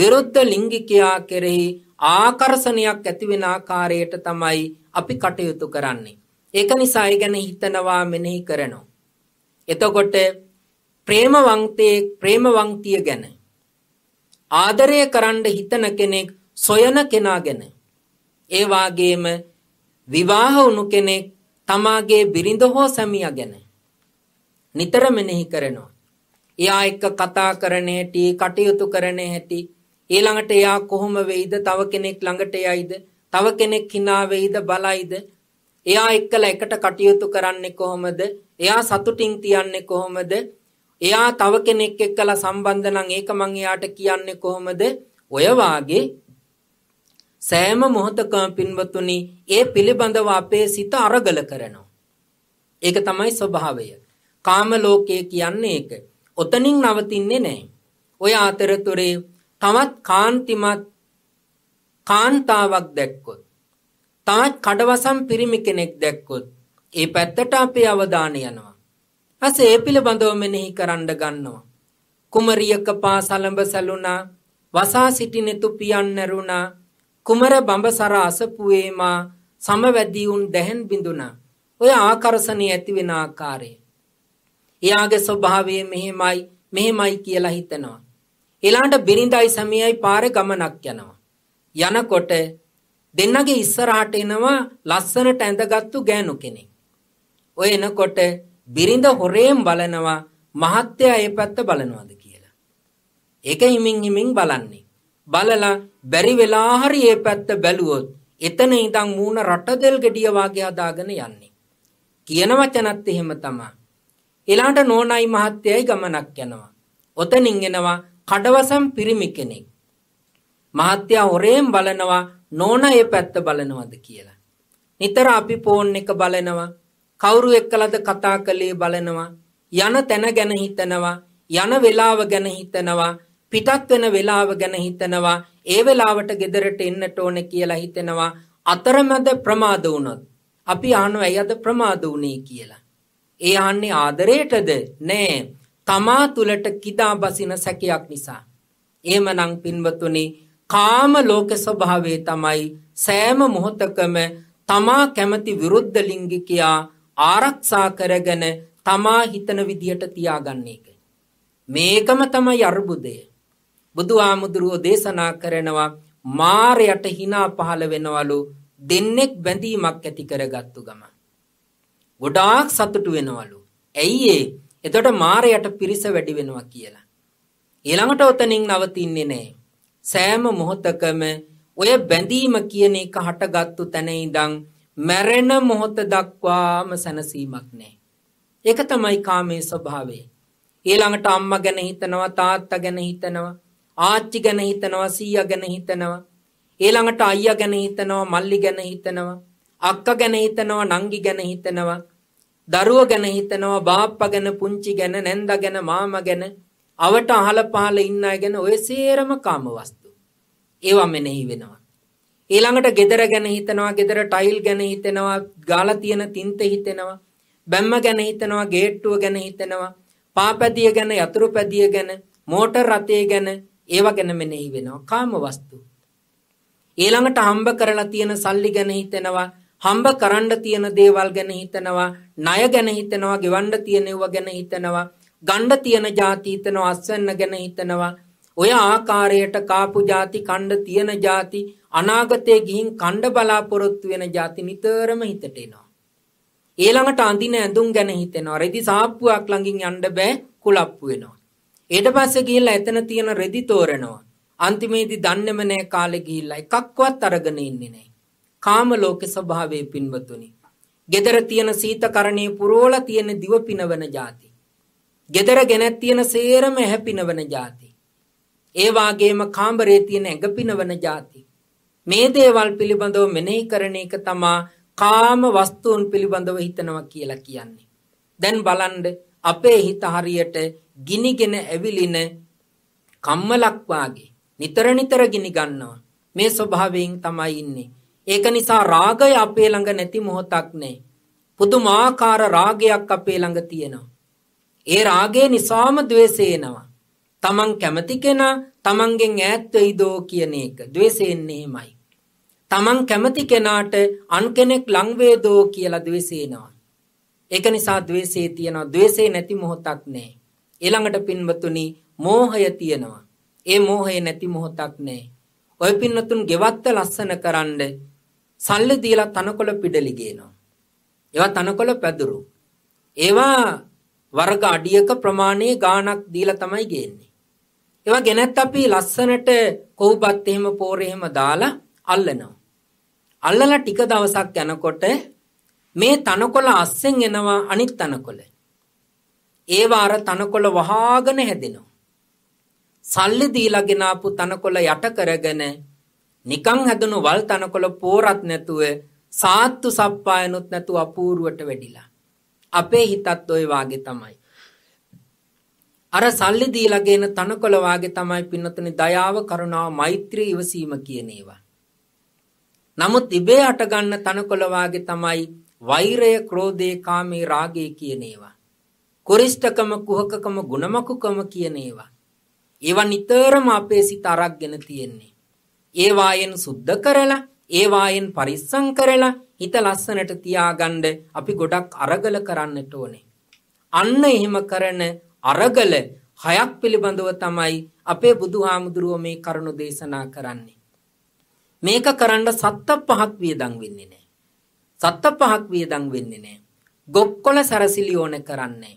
විරුද්ධ ලිංගිකයා කෙරෙහි ආකර්ෂණයක් ඇති වෙන ආකාරයට තමයි අපි කටයුතු කරන්නේ. ඒක නිසා ඒ ගැන හිතනවා මෙනෙහි කරනවා. එතකොට ප්‍රේමවන්තේ ප්‍රේමවන්තිය ගැන ආදරය කරන්න හිතන කෙනෙක් සොයන කෙනා ගැන ඒ වාගේම විවාහ වුණු කෙනෙක් තමාගේ බිරිඳ හෝ සැමියා ගැන නිතර මෙනෙහි කරනවා එයා එක්ක කතා කරන හැටි කටයුතු කරන හැටි ඊළඟට එයා කොහොම වෙයිද තව කෙනෙක් ළඟට යයිද තව කෙනෙක් hina වෙයිද බලයිද එයා එක්කලා එකට කටයුතු කරන්නේ කොහොමද එයා සතුටින් තියන්නේ කොහොමද එයා තව කෙනෙක් එක්කලා සම්බන්ධ නම් ඒක මං එයාට කියන්නේ කොහොමද? ඔය වාගේ සෑම මොහොතකම පින්වතුනි ඒ පිළිබඳව අපේ සිත අරගල කරනවා. ඒක තමයි ස්වභාවය. කාම ලෝකය කියන්නේ ඒක. ඔතනින් නවතින්නේ නැහැ. ඔය අතරතුරේ තවත් කාන්තිමත් කාන්තාවක් දැක්කොත් තාත් කඩවසම් පිරිමි කෙනෙක් දැක්කොත් ඒ පැත්තට අපේ අවධානය යනවා. පසේ ඒ පිළිබඳව මෙනෙහි කරන්න ගන්නවා. කුමරියක පා සලඹ සැලුණා වසා සිටිනෙතු පියන් නැරුණා කුමර බඹසර අසපුවේමා සමවැදීවුන් දැහෙන් බිඳුණා. ඔය ආකර්ෂණයේ ඇතිවෙන ආකාරය. එයාගේ ස්වභාවය මෙහෙමයි මෙහෙමයි කියලා හිතනවා. ඊළඟට බිරිඳයි සැමියයි පාරේ ගමනක් යනවා. යනකොට දෙන්නගේ ඉස්සරහට එනවා ලස්සනට ඇඳගත්තු ගෑනු කෙනෙක්. ඔය එනකොට බිරිඳ හොරේම් බලනවා මහත්තයා ඒ පැත්ත බලනවාද කියලා. ඒක හිමින් හිමින් බලන්නේ. බලලා බැරි වෙලා හරි ඒ පැත්ත බැලුවොත් එතන ඉඳන් මූණ රටදෙල් ගෙඩිය වාගේ හදාගෙන යන්නේ. කියන වචනත් එහෙම තමයි. ඊළඟට නෝනායි මහත්තයයි ගමනක් යනවා. ඔතනින් එනවා කඩවසම් පිරිමි කෙනෙක්. මහත්තයා හොරේම් බලනවා නෝනා ඒ පැත්ත බලනවද කියලා. නිතර අපි ෆෝන් එක බලනවා කවුරු එක්කලද කතා කළේ බලනවා යන තැන ගැන හිතනවා යන වෙලාව ගැන හිතනවා පිටත් වෙන වෙලාව ගැන හිතනවා ඒ වෙලාවට ගෙදරට එන්නට ඕන කියලා හිතෙනවා අතරමැද ප්‍රමාද වුණොත් අපි අහනවා ඇයි අද ප්‍රමාද වුණේ කියලා ඒ අහන්නේ ආදරයටද නෑ තමා තුලට කිදා බසින සැකයක් නිසා එහෙමනම් පින්වතුනි කාම ලෝක ස්වභාවය තමයි සෑම මොහොතකම තමා කැමති විරුද්ධ ලිංගිකයා ආරක්ෂා කරගෙන තමා හිතන විදියට තියාගන්න එක. මේකම තමයි අර්බුදය. බුදුහාමුදුරුවෝ දේශනා කරනවා මාරයට hina පහළ වෙනවලු දෙන්නෙක් බැඳීමක් ඇති කරගත්තු ගම. ගොඩාක් සතුටු වෙනවලු. ඇයි ඒ? එතකොට මාරයට පිරිස වැඩි වෙනවා කියලා. ඊළඟට ඔතනින් නවතින්නේ නැහැ. සෑම මොහොතකම ඔය බැඳීම කියන එක හටගත්තු තැන ඉඳන් මැරෙන මොහොත දක්වාම සැනසීමක් නෑ. ඒක තමයි කාමයේ ස්වභාවය. ඊළඟට අම්මා ගැන හිතනවා තාත්තා ගැන හිතනවා ආච්චි ගැන හිතනවා සීයා ගැන හිතනවා ඊළඟට අයියා ගැන හිතනවා මල්ලි ගැන හිතනවා අක්කා ගැන හිතනවා නංගි ගැන හිතනවා දරුවා ගැන හිතනවා බාප්පා ගැන පුංචි ගැන නැන්දා ගැන මාමා ගැන අවට අහල පහල ඉන්න අය ගැන ඔය සේරම කාම වස්තු ඒවා මෙනෙහි වෙනවා ඊළඟට ගෙදර ගැන හිතනවා ගෙදර ටයිල් ගැන හිතෙනවා ගාලා තියෙන තින්ත හිතෙනවා බැම්ම ගැන හිතනවා ගේට්ටුව ගැන හිතෙනවා පාපැදිය ගැන යතුරු පැදිය ගැන මෝටර් රථය ගැන ඒවා ගැන මෙනෙහි වෙනවා කාම වස්තු ඊළඟට හම්බ කරලා තියෙන සල්ලි ගැන හිතෙනවා හම්බ කරන්න තියෙන දේවල් ගැන හිතනවා ණය ගැන හිතනවා ගෙවන්න තියෙන ඒවා ගැන හිතනවා ගණ්ඩ තියෙන જાති හිතනවා අස්වැන්න ගැන හිතනවා ඔය ආකාරයට කාපු ಜಾති කණ්ඩ තියෙන ಜಾති අනාගතේ ගිහින් කණ්ඩ බලාපොරොත්තු වෙන ಜಾති නිතරම හිතට එනවා. ඊළඟට අඳින ඇඳුම් ගැන හිතෙනවා. රෙදි සාප්පුවක් ළඟින් යන්න බෑ කුලප්පු වෙනවා. ඊට පස්සේ ගිහිල්ලා එතන තියෙන රෙදි තෝරනවා. අන්තිමේදී දන්නේම නෑ කාලේ ගිහිල්ලා එකක්වත් අරගෙන ඉන්නේ නෑ. කාම ලෝකේ ස්වභාවයේ පින්වතුනි. gedara තියෙන සීතකරණේ පුරෝලා තියෙන දිව පිනවන જાති. gedara ගෙනත් තියෙන සේරම හැපිනවන જાති. ඒ වාගේම කාමරේ තියෙන ඇඟ පිනවන જાති. මේ දේවල් පිළිබඳව මෙනෙහි කරන එක තමා කාම වස්තුන් පිළිබඳව හිතනවා කියලා කියන්නේ. දැන් බලන්න අපේ හිත හරියට ගිනිගෙන ඇවිලින කම්මලක් වාගේ නිතර නිතර ගිනි ගන්නවා. මේ ස්වභාවයෙන් තමයි ඉන්නේ. ඒක නිසා රාගය අපේ ළඟ නැති මොහොතක් නැහැ. පුදුමාකාර රාගයක් අපේ ළඟ තියෙනවා. ඒ රාගය නිසාම ද්වේෂය එනවා. තමන් කැමති කෙනා තමන්ගෙන් ඈත් වෙයිදෝ කියන එක द्वේෂෙන්නේ එහෙමයි. තමන් කැමති කෙනාට අන් කෙනෙක් ලං වේදෝ කියලා द्वේෂේනවා. ඒක නිසා द्वේෂේ තියනවා. द्वේෂේ නැති මොහොතක් නැහැ. ඊළඟට පින්වතුනි මෝහය තියනවා. ඒ මෝහය නැති මොහොතක් නැහැ. ඔය පින්නතුන් ගෙවත්ත ලස්සන කරන්න සල්ලි දීලා තනකොළ පිඩලි ගේනවා. ඒවා තනකොළ පැදුරු. ඒවා වර්ග අඩියක ප්‍රමාණයේ ගාණක් දීලා තමයි ගේන්නේ. ඒවා ගෙනත් අපි ලස්සනට කොව්පත් එහෙම පෝරේ එහෙම දාලා අල්ලනවා. අල්ලලා ටික දවසක් යනකොට මේ තනකොළ අස්සෙන් එනවා අනිත් තනකොළ. ඒවා අර තනකොළ වහාගෙන හැදෙනවා. සල්ලි දීලා ගෙනාපු තනකොළ යට කරගෙන නිකං හැදුණු වල් තනකොළ පෝරත් නැතුව සාත්තු සප්පායනොත් නැතුව අපූර්වට වැඩිලා. අපේ හිතත් ওই වාගේ තමයි. අර සල්ලි දීලා ගේන තනකොළ වාගේ තමයි පින්නතුනි දයාව කරුණාව මෛත්‍රී ඉවසීම කියන ඒවා. නමුත් ඉබේ අට ගන්න තනකොළ වාගේ තමයි වෛරය, ක්‍රෝධය, කාමී රාගය කියන ඒවා. කුරිෂ්ඨකම, කුහකකම, ගුණමකුකම කියන ඒවා. ඒවා නිතරම අපේ සිත අරක්ගෙන තියෙන්නේ. ඒවායෙන් සුද්ධ කරලා, ඒවායෙන් පරිස්සම් කරලා හිත ලස්සනට තියාගන්න අපි ගොඩක් අරගල කරන්නට ඕනේ. අන්න එහෙම කරන අරගල හයක් පිළිබඳව තමයි අපේ බුදුහාමුදුරුව මේ කරුණු දේශනා කරන්නේ. මේක කරන්න සත්ත පහක් වියදං වෙන්නේ නෑ. සත්ත පහක් වියදං වෙන්නේ නෑ. ගොක්කොල සැරසිලි ඕන කරන්නේ.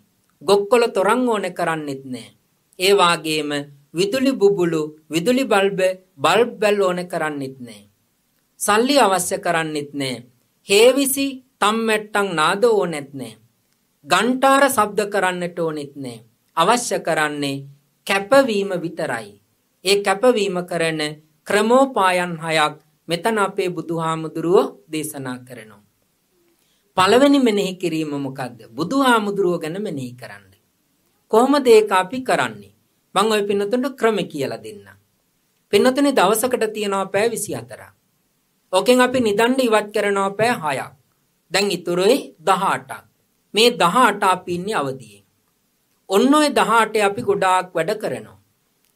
ගොක්කොල තොරන් ඕන කරන්නෙත් නෑ. ඒ වාගේම විදුලි බුබුලු විදුලි බල්බ බල්බ් බැල් ඕන කරන්නෙත් නෑ. සල්ලි අවශ්‍ය කරන්නෙත් නෑ. හේවිසි තම්මැට්ටන් නාද ඕනෙත් නෑ. ගන්ටාර ශබ්ද කරන්නට ඕනෙත් නෑ. අවශ්‍ය කරන්නේ කැපවීම විතරයි. ඒ කැපවීම කරන ක්‍රමෝපායන් හයක් මෙතන අපේ බුදුහාමුදුරුවෝ දේශනා කරනවා. පළවෙනි මෙනෙහි කිරීම මොකද්ද? බුදුහාමුදුරුවෝ ගැන මෙනෙහි කරන්න. කොහොමද ඒක අපි කරන්නේ? මම ওই පින්නතුන්ට ක්‍රම කියලා දෙන්නම්. පින්නතුනේ දවසකට තියනවා පැය 24ක්. ඕකෙන් අපි නිදන් ඉවත් කරනවා පැය 6ක්. දැන් ඉතුරුයි 18ක්. මේ 18 අපි ඉන්නේ අවදියේ. ඔන්න ඔය 18 අපි ගොඩාක් වැඩ කරනවා.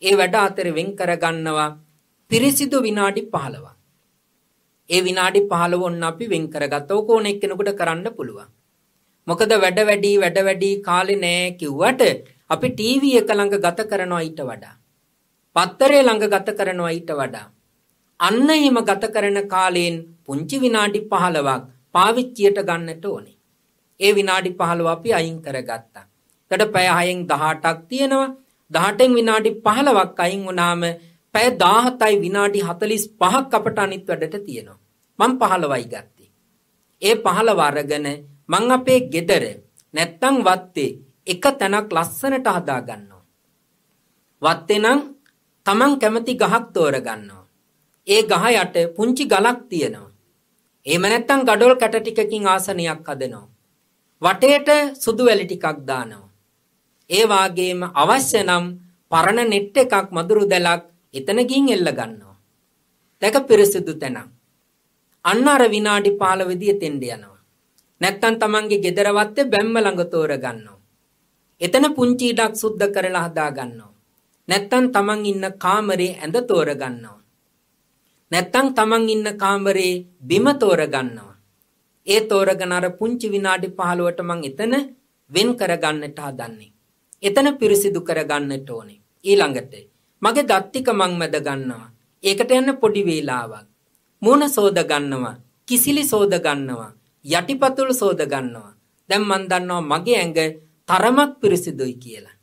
ඒ වැඩ අතර වෙන් කරගන්නවා පිරිසිදු විනාඩි 15ක්. ඒ විනාඩි 15 ඔන්න අපි වෙන් කරගත්ත. ඕක ඕන එක්කෙනෙකුට කරන්න පුළුවන්. මොකද වැඩ වැඩි වැඩ වැඩි කාලේ නෑ කිව්වට අපි ටීවී එක ළඟ ගත කරනවා ඊට වඩා. පත්තරේ ළඟ ගත කරනවා ඊට වඩා. අන්න එහෙම ගත කරන කාලයෙන් පුංචි විනාඩි 15ක් පාවිච්චියට ගන්නට ඕනේ. ඒ විනාඩි 15 අපි අයින් කරගත්තා. එකට පැය 6න් 18ක් තියෙනවා. 18න් විනාඩි 15ක් අයින් වුණාම පැය 17යි විනාඩි 45ක් අපට අනිත් වැඩට තියෙනවා. මම 15යි ගත්තේ. ඒ 15 අරගෙන මං අපේ ගෙදර නැත්තම් වත්තේ එක තැනක් ලස්සනට හදා ගන්නවා. වත්තේ නම් Taman කැමති ගහක් තෝරගන්නවා. ඒ ගහ යට පුංචි ගලක් තියෙනවා. එහෙම නැත්තම් gadol කැට ටිකකින් ආසනයක් හදනවා. වටේට සුදු වැලි ටිකක් දානවා. ඒ වාගේම අවශ්‍ය නම් පරණ net එකක් මදුරු දැලක් එතන ගින් එල්ල ගන්නවා. දැක පිරිසිදු තැන. අන්න අර විනාඩි 15 දී එතෙන්ද යනවා. නැත්තම් Tamange gedara watte බැම්ම ළඟ තෝර ගන්නවා. එතන පුංචි ඉඩක් සුද්ධ කරලා හදා ගන්නවා. නැත්තම් Taman ඉන්න කාමරේ ඇඳ තෝර ගන්නවා. නැත්තම් Taman ඉන්න කාමරේ බිම තෝර ගන්නවා. ඒ තෝරගෙන අර පුංචි විනාඩි 15ට මං එතන වෙන් කරගන්නට හදන්නේ. එතන පිරිසිදු කරගන්නට ඕනේ. ඊළඟට මගේ දත් ටික මං මැද ගන්නවා. ඒකට යන පොඩි වේලාවක්. මූණ සෝද ගන්නවා. කිසිලි සෝද ගන්නවා. යටිපතුල් සෝද ගන්නවා. දැන් මං දන්නවා මගේ ඇඟ තරමක් පිරිසිදුයි කියලා.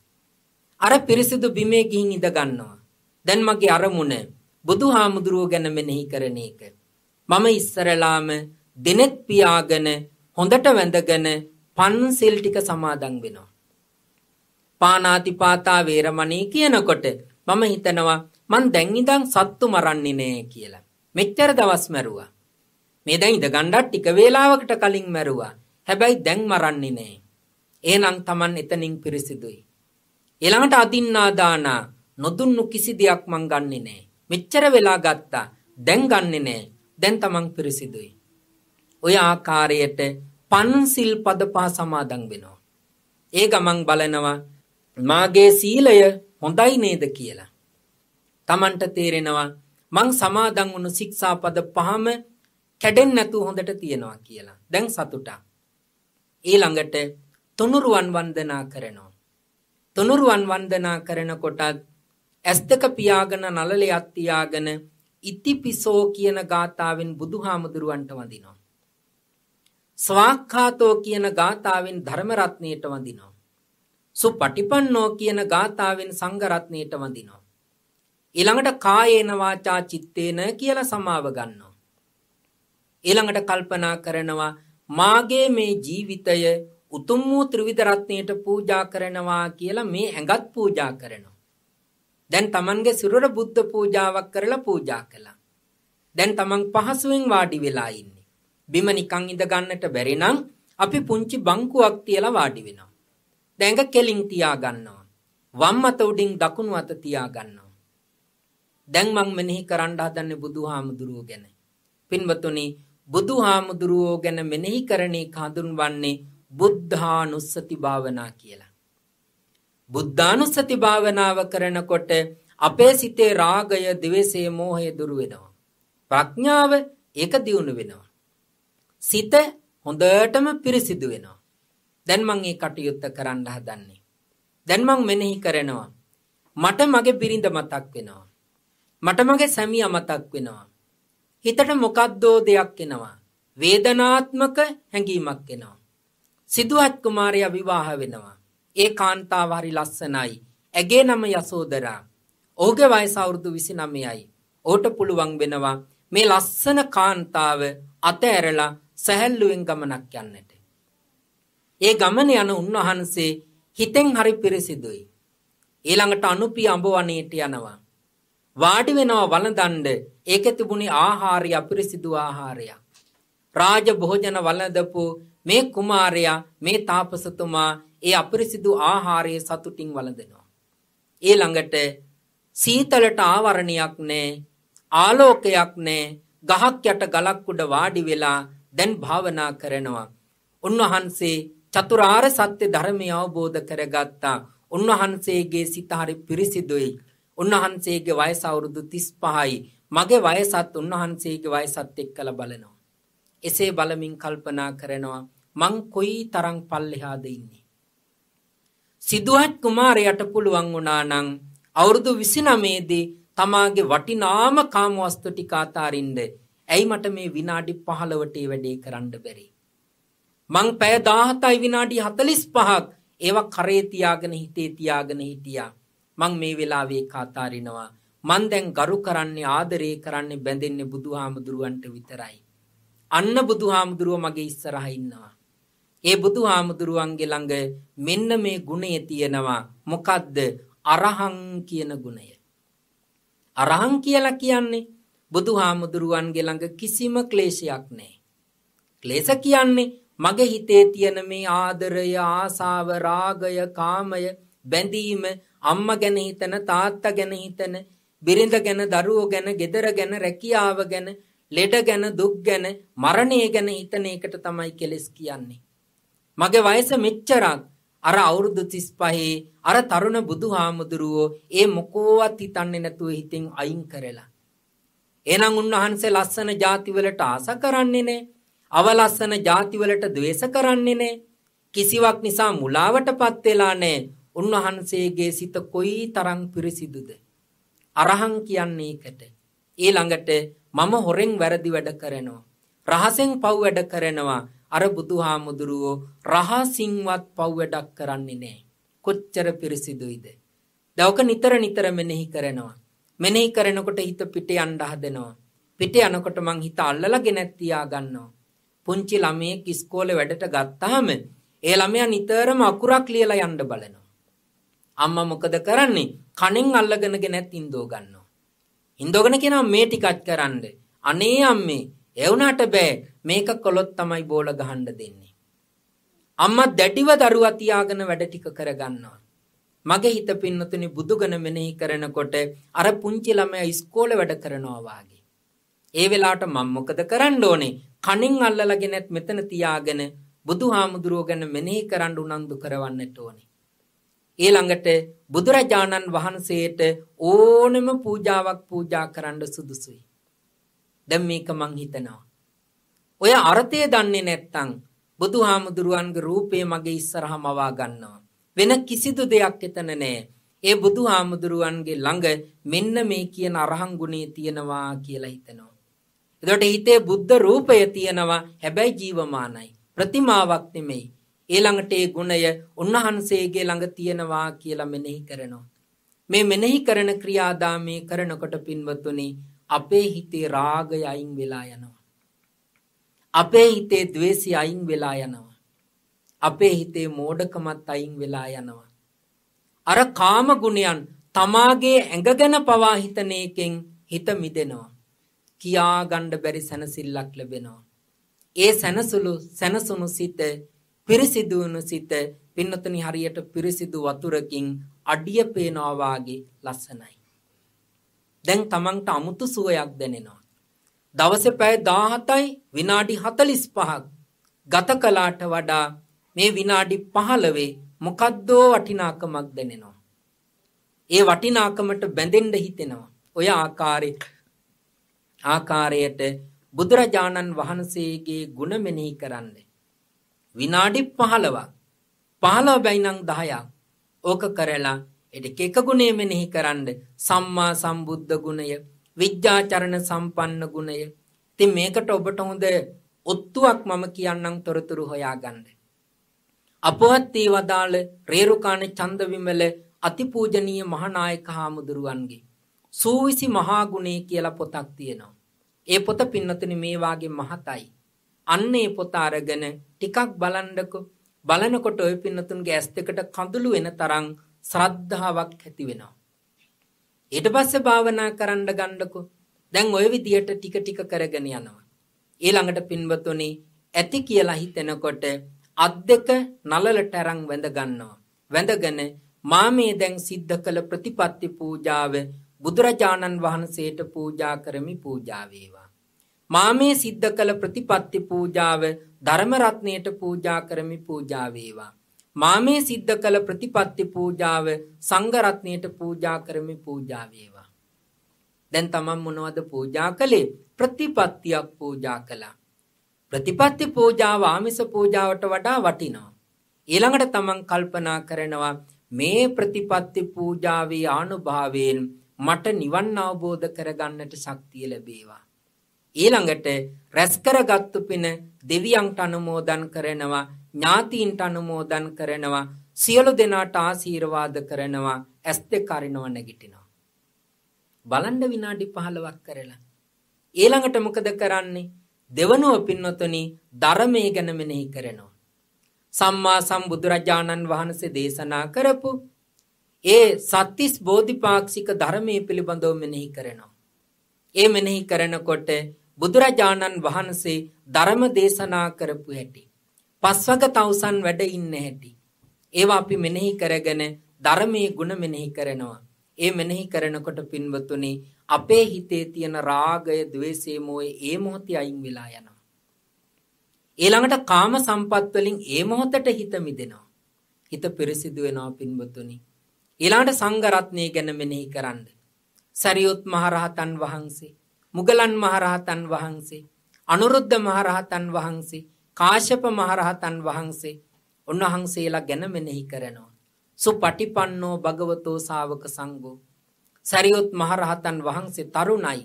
අර පිරිසිදු බිමේ ගිහින් ඉඳ ගන්නවා. දැන් මගේ අරමුණ බුදුහාමුදුරුව ගැන මෙනෙහි කරන එක. මම ඉස්සරලාම දෙනෙත් පියාගෙන හොඳට වැඳගෙන පන්සිල් ටික සමාදන් වෙනවා. පානාතිපාතා වේරමණී කියනකොට මම හිතනවා මං දැන් ඉඳන් සත්තු මරන්නේ නෑ කියලා. මෙච්චර දවස් මැරුවා. මේ දැන් ඉඳ ගණ්ඩක් ටික වේලාවකට කලින් මැරුවා. හැබැයි දැන් මරන්නේ නෑ. එහෙනම් Taman එතනින් පිරිසිදුයි. ඊළඟට අදින්නා දානා නොදුන්නු කිසි දෙයක් මං ගන්නෙ නෑ. මෙච්චර වෙලා ගත්තා. දැන් ගන්නෙ නෑ. දැන් Taman පිරිසිදුයි. ඔය ආකාරයට පන්සිල් පද පහ සමාදන් වෙනවා. ඒ ගමන් බලනවා මාගේ සීලය හොඳයි නේද කියලා. Tamanට තේරෙනවා මං සමාදන් වුණු ශික්ෂාපද පහම කැඩෙන්නේ නැතුව හොඳට තියනවා කියලා. දැන් සතුටක්. ඊළඟට තුනුරුවන් වන්දනා කරනවා. තුනුරුවන් වන්දනා කරනකොටත් ඇස් දෙක පියාගෙන නළලයක් තියාගෙන ඉතිපිසෝ කියන ගාතාවෙන් බුදුහාමුදුරුවන්ට වඳිනවා. ස්වාක්ඛාතෝ කියන ගාතාවෙන් ධර්මරත්නයට වඳිනවා. සුපටිපන්නෝ කියන ගාථාවෙන් සංඝරත්නයට වඳිනවා. ඊළඟට කායේන වාචා චිත්තේන කියලා සමාව ගන්නවා. ඊළඟට කල්පනා කරනවා මාගේ මේ ජීවිතය උතුම් වූ ත්‍රිවිධ රත්නයට පූජා කරනවා කියලා මේ ඇඟත් පූජා කරනවා. දැන් Tamanගේ සිරුර බුද්ධ පූජාවක් කරලා පූජා කළා. දැන් Taman පහසුවෙන් වාඩි වෙලා ඉන්නේ. බිම නිකන් ඉඳ ගන්නට බැරි නම් අපි පුංචි බංකුවක් තියලා වාඩි වෙනවා. දැඟ කෙලින් තියාගන්නවා. වම් අත උඩින් දකුණු අත තියාගන්නවා. දැන් මං මෙනෙහි කරන්න හදන්නේ බුදුහාමුදුරුවෝ ගැන. පින්වතුනි බුදුහාමුදුරුවෝ ගැන මෙනෙහි කරණේ හඳුන්වන්නේ බුද්ධානුස්සති භාවනා කියලා. බුද්ධානුස්සති භාවනාව කරනකොට අපේ සිතේ රාගය, ද්වේෂය, මෝහය දුරු වෙනවා. ප්‍රඥාව ඒක දියුණු වෙනවා. සිත හොඳටම පිරිසිදු වෙනවා. දැන් මං ඒ කටයුත්ත කරන්න හදන්නේ. දැන් මං මෙනෙහි කරනවා. මට මගේ බිරිඳ මතක් වෙනවා. මට මගේ සැමියා මතක් වෙනවා. හිතට මොකද්දෝ දෙයක් එනවා. වේදනාත්මක හැඟීමක් එනවා. සිදුවත් කුමාරයා විවාහ වෙනවා. ඒ කාන්තාව හරි ලස්සනයි. ඇගේ නම යසෝදරා. ඔහුගේ වයස අවුරුදු 29යි. ඔහුට පුළුවන් වෙනවා මේ ලස්සන කාන්තාව අතඇරලා සැහැල්ලුවෙන් ගමනක් යන්නට. ඒ ගමන යන උන්වහන්සේ හිතෙන් හරි පිරිසිදුයි. ඊළඟට අනුපිය අඹවණේට යනවා. වාඩි වෙනවා වළඳන්ඩ ඒක තිබුණේ ආහාරය අපිරිසිදු ආහාරයක්. රාජ භෝජන වළඳපු මේ කුමාරයා මේ තාපසතුමා ඒ අපිරිසිදු ආහාරය සතුටින් වළඳනවා. ඊළඟට සීතලට ආවරණයක් නෑ ආලෝකයක් නෑ ගහක් යට ගලක් උඩ වාඩි වෙලා දැන් භාවනා කරනවා. උන්වහන්සේ චතුරාර්ය සත්‍ය ධර්මය අවබෝධ කරගත්තා. උන්වහන්සේගේ සිත හරි පිරිසිදුයි. උන්වහන්සේගේ වයස අවුරුදු 35යි. මගේ වයසත් උන්වහන්සේගේ වයසත් එක්කලා බලනවා. එසේ බලමින් කල්පනා කරනවා මං කොයි තරම් පල්ලෙහාද ඉන්නේ. සිදුවත් කුමාරයට පුළුවන් වුණා නම් අවුරුදු 29 දී තමාගේ වටිනාම කාමවස්තු ටික අතාරින්න. ඇයි මට මේ විනාඩි 15ට වැඩේ කරන්න බැරි? මං පැය 17යි විනාඩි 45ක් ඒවා කරේ තියාගෙන හිතේ තියාගෙන හිටියා. මං මේ වෙලාවේ ඒක අතාරිනවා. මං දැන් ගරු කරන්නේ ආදරේ කරන්නේ බැඳෙන්නේ බුදුහාමුදුරුවන්ට විතරයි. අන්න බුදුහාමුදුරුව මගේ ඉස්සරහ ඉන්නවා. ඒ බුදුහාමුදුරුවන්ගේ ළඟ මෙන්න මේ ගුණය තියෙනවා. මොකද්ද? අරහං කියන ගුණය. අරහං කියලා කියන්නේ බුදුහාමුදුරුවන්ගේ ළඟ කිසිම ක්ලේශයක් නැහැ. ක්ලේශ කියන්නේ මගේ හිතේ තියෙන මේ ආදරය ආසාව රාගය කාමය බැඳීම අම්මා ගැන හිතන තාත්තා ගැන හිතන බිරිඳ ගැන දරුවෝ ගැන ගෙදර ගැන රැකියාව ගැන ලෙඩ ගැන දුක් ගැන මරණය ගැන හිතන එකට තමයි කෙලස් කියන්නේ මගේ වයස මෙච්චරක් අර අවුරුදු 35 අර තරුණ බුදුහාමුදුරුවෝ ඒ මොකෝවත් හිතන්නේ නැතුව හිතින් අයින් කරලා එහෙනම් උන්වහන්සේ ලස්සන ಜಾතිවලට ආස කරන්නේ නැහැ අවලස්සන ಜಾතිවලට द्वेष කරන්නේ නෑ. කිසිවක් නිසා මුලාවටපත් වෙලා නෑ. උන්වහන්සේගේ සිත කොයි තරම් පිරිසිදුද? අරහං කියන්නේ ඒකට. ඊළඟට මම හොරෙන් වැරදි වැඩ කරනවා. රහසෙන් පව් වැඩ කරනවා. අර බුදුහාමුදුරුවෝ රහසින්වත් පව් වැඩක් කරන්නේ නෑ. කොච්චර පිරිසිදුයිද? දවක නිතර නිතර මෙනෙහි කරනවා. මෙනෙහි කරනකොට හිත පිට යන්න හදනවා. පිට යනකොට මං හිත අල්ලලා ගෙනත් තියා ගන්නවා. පුංචි ළමයෙක් ඉස්කෝලේ වැඩට ගත්තාම ඒ ළමයා නිතරම අකුරක් ලියලා යන්න බලනවා. අම්මා මොකද කරන්නේ? කණෙන් අල්ලගෙන ගෙනත් ඉන්දෝ ගන්නවා. ඉන්දෝගෙන කියනවා මේ ටිකත් කරන්න. අනේ අම්මේ, ඒ වුණාට බෑ. මේක කළොත් තමයි බෝල ගහන්න දෙන්නේ. අම්මා දැඩිව දරුවා තියාගෙන වැඩ ටික කරගන්නවා. මගේ හිත පින්නතුනි බුදුගණ මෙනෙහි කරනකොට අර පුංචි ළමයා ඉස්කෝලේ වැඩ කරනවා වාගේ. ඒ වෙලාවට මම මොකද කරන්න ඕනේ? කණින් අල්ලලාගෙනත් මෙතන තියාගෙන බුදුහාමුදුරුවෝ ගැන මෙනෙහි කරන්න උනන්දු කරවන්නට ඕනේ. ඊළඟට බුදුරජාණන් වහන්සේට ඕනෙම පූජාවක් පූජා කරන්න සුදුසුයි. දැන් මේක මං හිතනවා. ඔය අර්ථය දන්නේ නැත්නම් බුදුහාමුදුරුවන්ගේ රූපය මගේ ඉස්සරහම වවා ගන්නවා. වෙන කිසිදු දෙයක් එතන නැහැ. ඒ බුදුහාමුදුරුවන්ගේ ළඟ මෙන්න මේ කියන අරහන් ගුණය තියෙනවා කියලා හිතනවා. එතකොට හිතේ බුද්ධ රූපය තියෙනවා හැබැයි ජීවමානයි. ප්‍රතිමාවක් නෙමෙයි. ඊළඟට ඒ ගුණය උන්වහන්සේගේ ළඟ තියෙනවා කියලා මෙනෙහි කරනවා. මේ මෙනෙහි කරන ක්‍රියාදාමයේ කරනකොට පින්වතුනි අපේ හිතේ රාගය අයින් වෙලා යනවා. අපේ හිතේ द्वේෂය අයින් වෙලා යනවා. අපේ හිතේ මෝඩකමත් අයින් වෙලා යනවා. අර කාම ගුණයන් තමාගේ ඇඟගෙන පවා හිතන එකෙන් හිත මිදෙනවා. කියා ගන්න බැරි සැනසෙල්ලක් ලැබෙනවා. ඒ සැනසුළු සැනසුණු සිත පිරිසිදු වුණු සිත පින්නතුනි හරියට පිරිසිදු වතුරකින් අඩිය පේනවා වාගේ ලස්සනයි. දැන් Tamanට අමුතු සුවයක් දැනෙනවා. දවසේ පැය 17යි විනාඩි 45ක් ගත කළාට වඩා මේ විනාඩි 15 මොකද්දෝ වටිනාකමක් දැනෙනවා. ඒ වටිනාකමට බැඳෙන්න හිතෙනවා. ඔය ආකාරයේ ආකාරයට බුදුරජාණන් වහන්සේගේ ගුණ මෙනෙහි කරන්න. විනාඩි 15ක් 15 බැයි නම් 10ක් ඕක කරලා එඩක එක ගුණය මෙනෙහි කරන්න සම්මා සම්බුද්ධ ගුණය විද්‍යාචරණ සම්පන්න ගුණය ඉතින් මේකට ඔබට හොඳ ඔත්තුවක් මම කියන්නම් තොරතුරු හොයාගන්න අපවත් වදාළ රේරුකාණ චන්දවිමල අතිපූජනීය මහානායක හාමුදුරුවන්ගේ සූවිසි මහා ගුණේ කියලා පොතක් තියෙනවා. ඒ පොත පින්නතුනි මේ වාගේ මහතයි. අන්න ඒ පොත අරගෙන ටිකක් බලන්නකෝ. බලනකොට ඔය පින්නතුන්ගේ ඇස් දෙකට කඳුළු වෙන තරම් ශ්‍රද්ධාවක් ඇති වෙනවා. ඊට පස්සේ භාවනා කරන්න ගන්නකෝ. දැන් ওই විදියට ටික ටික කරගෙන යනවා. ඊළඟට පින්වතුනි ඇති කියලා හිතෙනකොට අත් දෙක නලලට අරන් වැඳ ගන්නවා. වැඳගෙන මා මේ දැන් සිද්ධ කළ ප්‍රතිපත්ති පූජාව බුදුරජාණන් වහන්සේට පූජා කරමි පූජා වේවා. මා මේ සිද්ධ කළ ප්‍රතිපත්ති පූජාව ධර්ම රත්ණයට පූජා කරමි පූජා වේවා. මා මේ සිද්ධ කළ ප්‍රතිපත්ති පූජාව සංඝ රත්ණයට පූජා කරමි පූජා වේවා. දැන් තමන් මොනවද පූජා කළේ? ප්‍රතිපත්තියක් පූජා කළා. ප්‍රතිපත්ති පූජාව ආමිස පූජාවට වඩා වටිනවා. ඊළඟට තමන් කල්පනා කරනවා මේ ප්‍රතිපත්ති පූජාවේ ආනුභාවයෙන් මට නිවන් අවබෝධ කරගන්නට ශක්තිය ලැබේවා. ඊළඟට රැස් කරගත්තු පින දෙවියන්ට අනුමෝදන් කරනවා ඥාතීන්ට අනුමෝදන් කරනවා සියලු දෙනාට ආශීර්වාද කරනවා ඇස් දෙක අරිනව නැගිටිනවා. බලන්න විනාඩි 15ක් කරලා. ඊළඟට මොකද කරන්නේ? දෙවනුව පින්නතුනි ධර්මයේ ගැන මෙනෙහි කරනවා. සම්මා සම්බුදුරජාණන් වහන්සේ දේශනා කරපු ඒ සත්‍තිස් බෝධිපාක්ෂික ධර්මයේ පිළිබඳව මෙනෙහි කරනවා. ඒ මෙනෙහි කරනකොට බුදුරජාණන් වහන්සේ ධර්ම දේශනා කරපු හැටි. පස්වග තවුසන් වැඩ ඉන්න හැටි. ඒවා අපි මෙනෙහි කරගෙන ධර්මයේ ගුණ මෙනෙහි කරනවා. ඒ මෙනෙහි කරනකොට පින්වතුනි අපේ හිතේ තියෙන රාගය, ద్వේෂය, මෝහය ඒ මොහොතේ අයින් වෙලා යනවා. ඊළඟට කාම සම්පත් වලින් ඒ මොහොතට හිත මිදෙනවා. හිත පිරිසිදු වෙනවා පින්වතුනි. ඊළාට සංඝරත්නය ගැන මෙනෙහි කරන්න. සරියොත් මහරහතන් වහන්සේ, මුගලන් මහරහතන් වහන්සේ, අනුරුද්ධ මහරහතන් වහන්සේ, කාශ්‍යප මහරහතන් වහන්සේ උන්වහන්සේලා ගැන මෙනෙහි කරනවා. සුපටිපන්නෝ භගවතෝ ශාවක සංඝෝ. සරියොත් මහරහතන් වහන්සේ තරුණයි.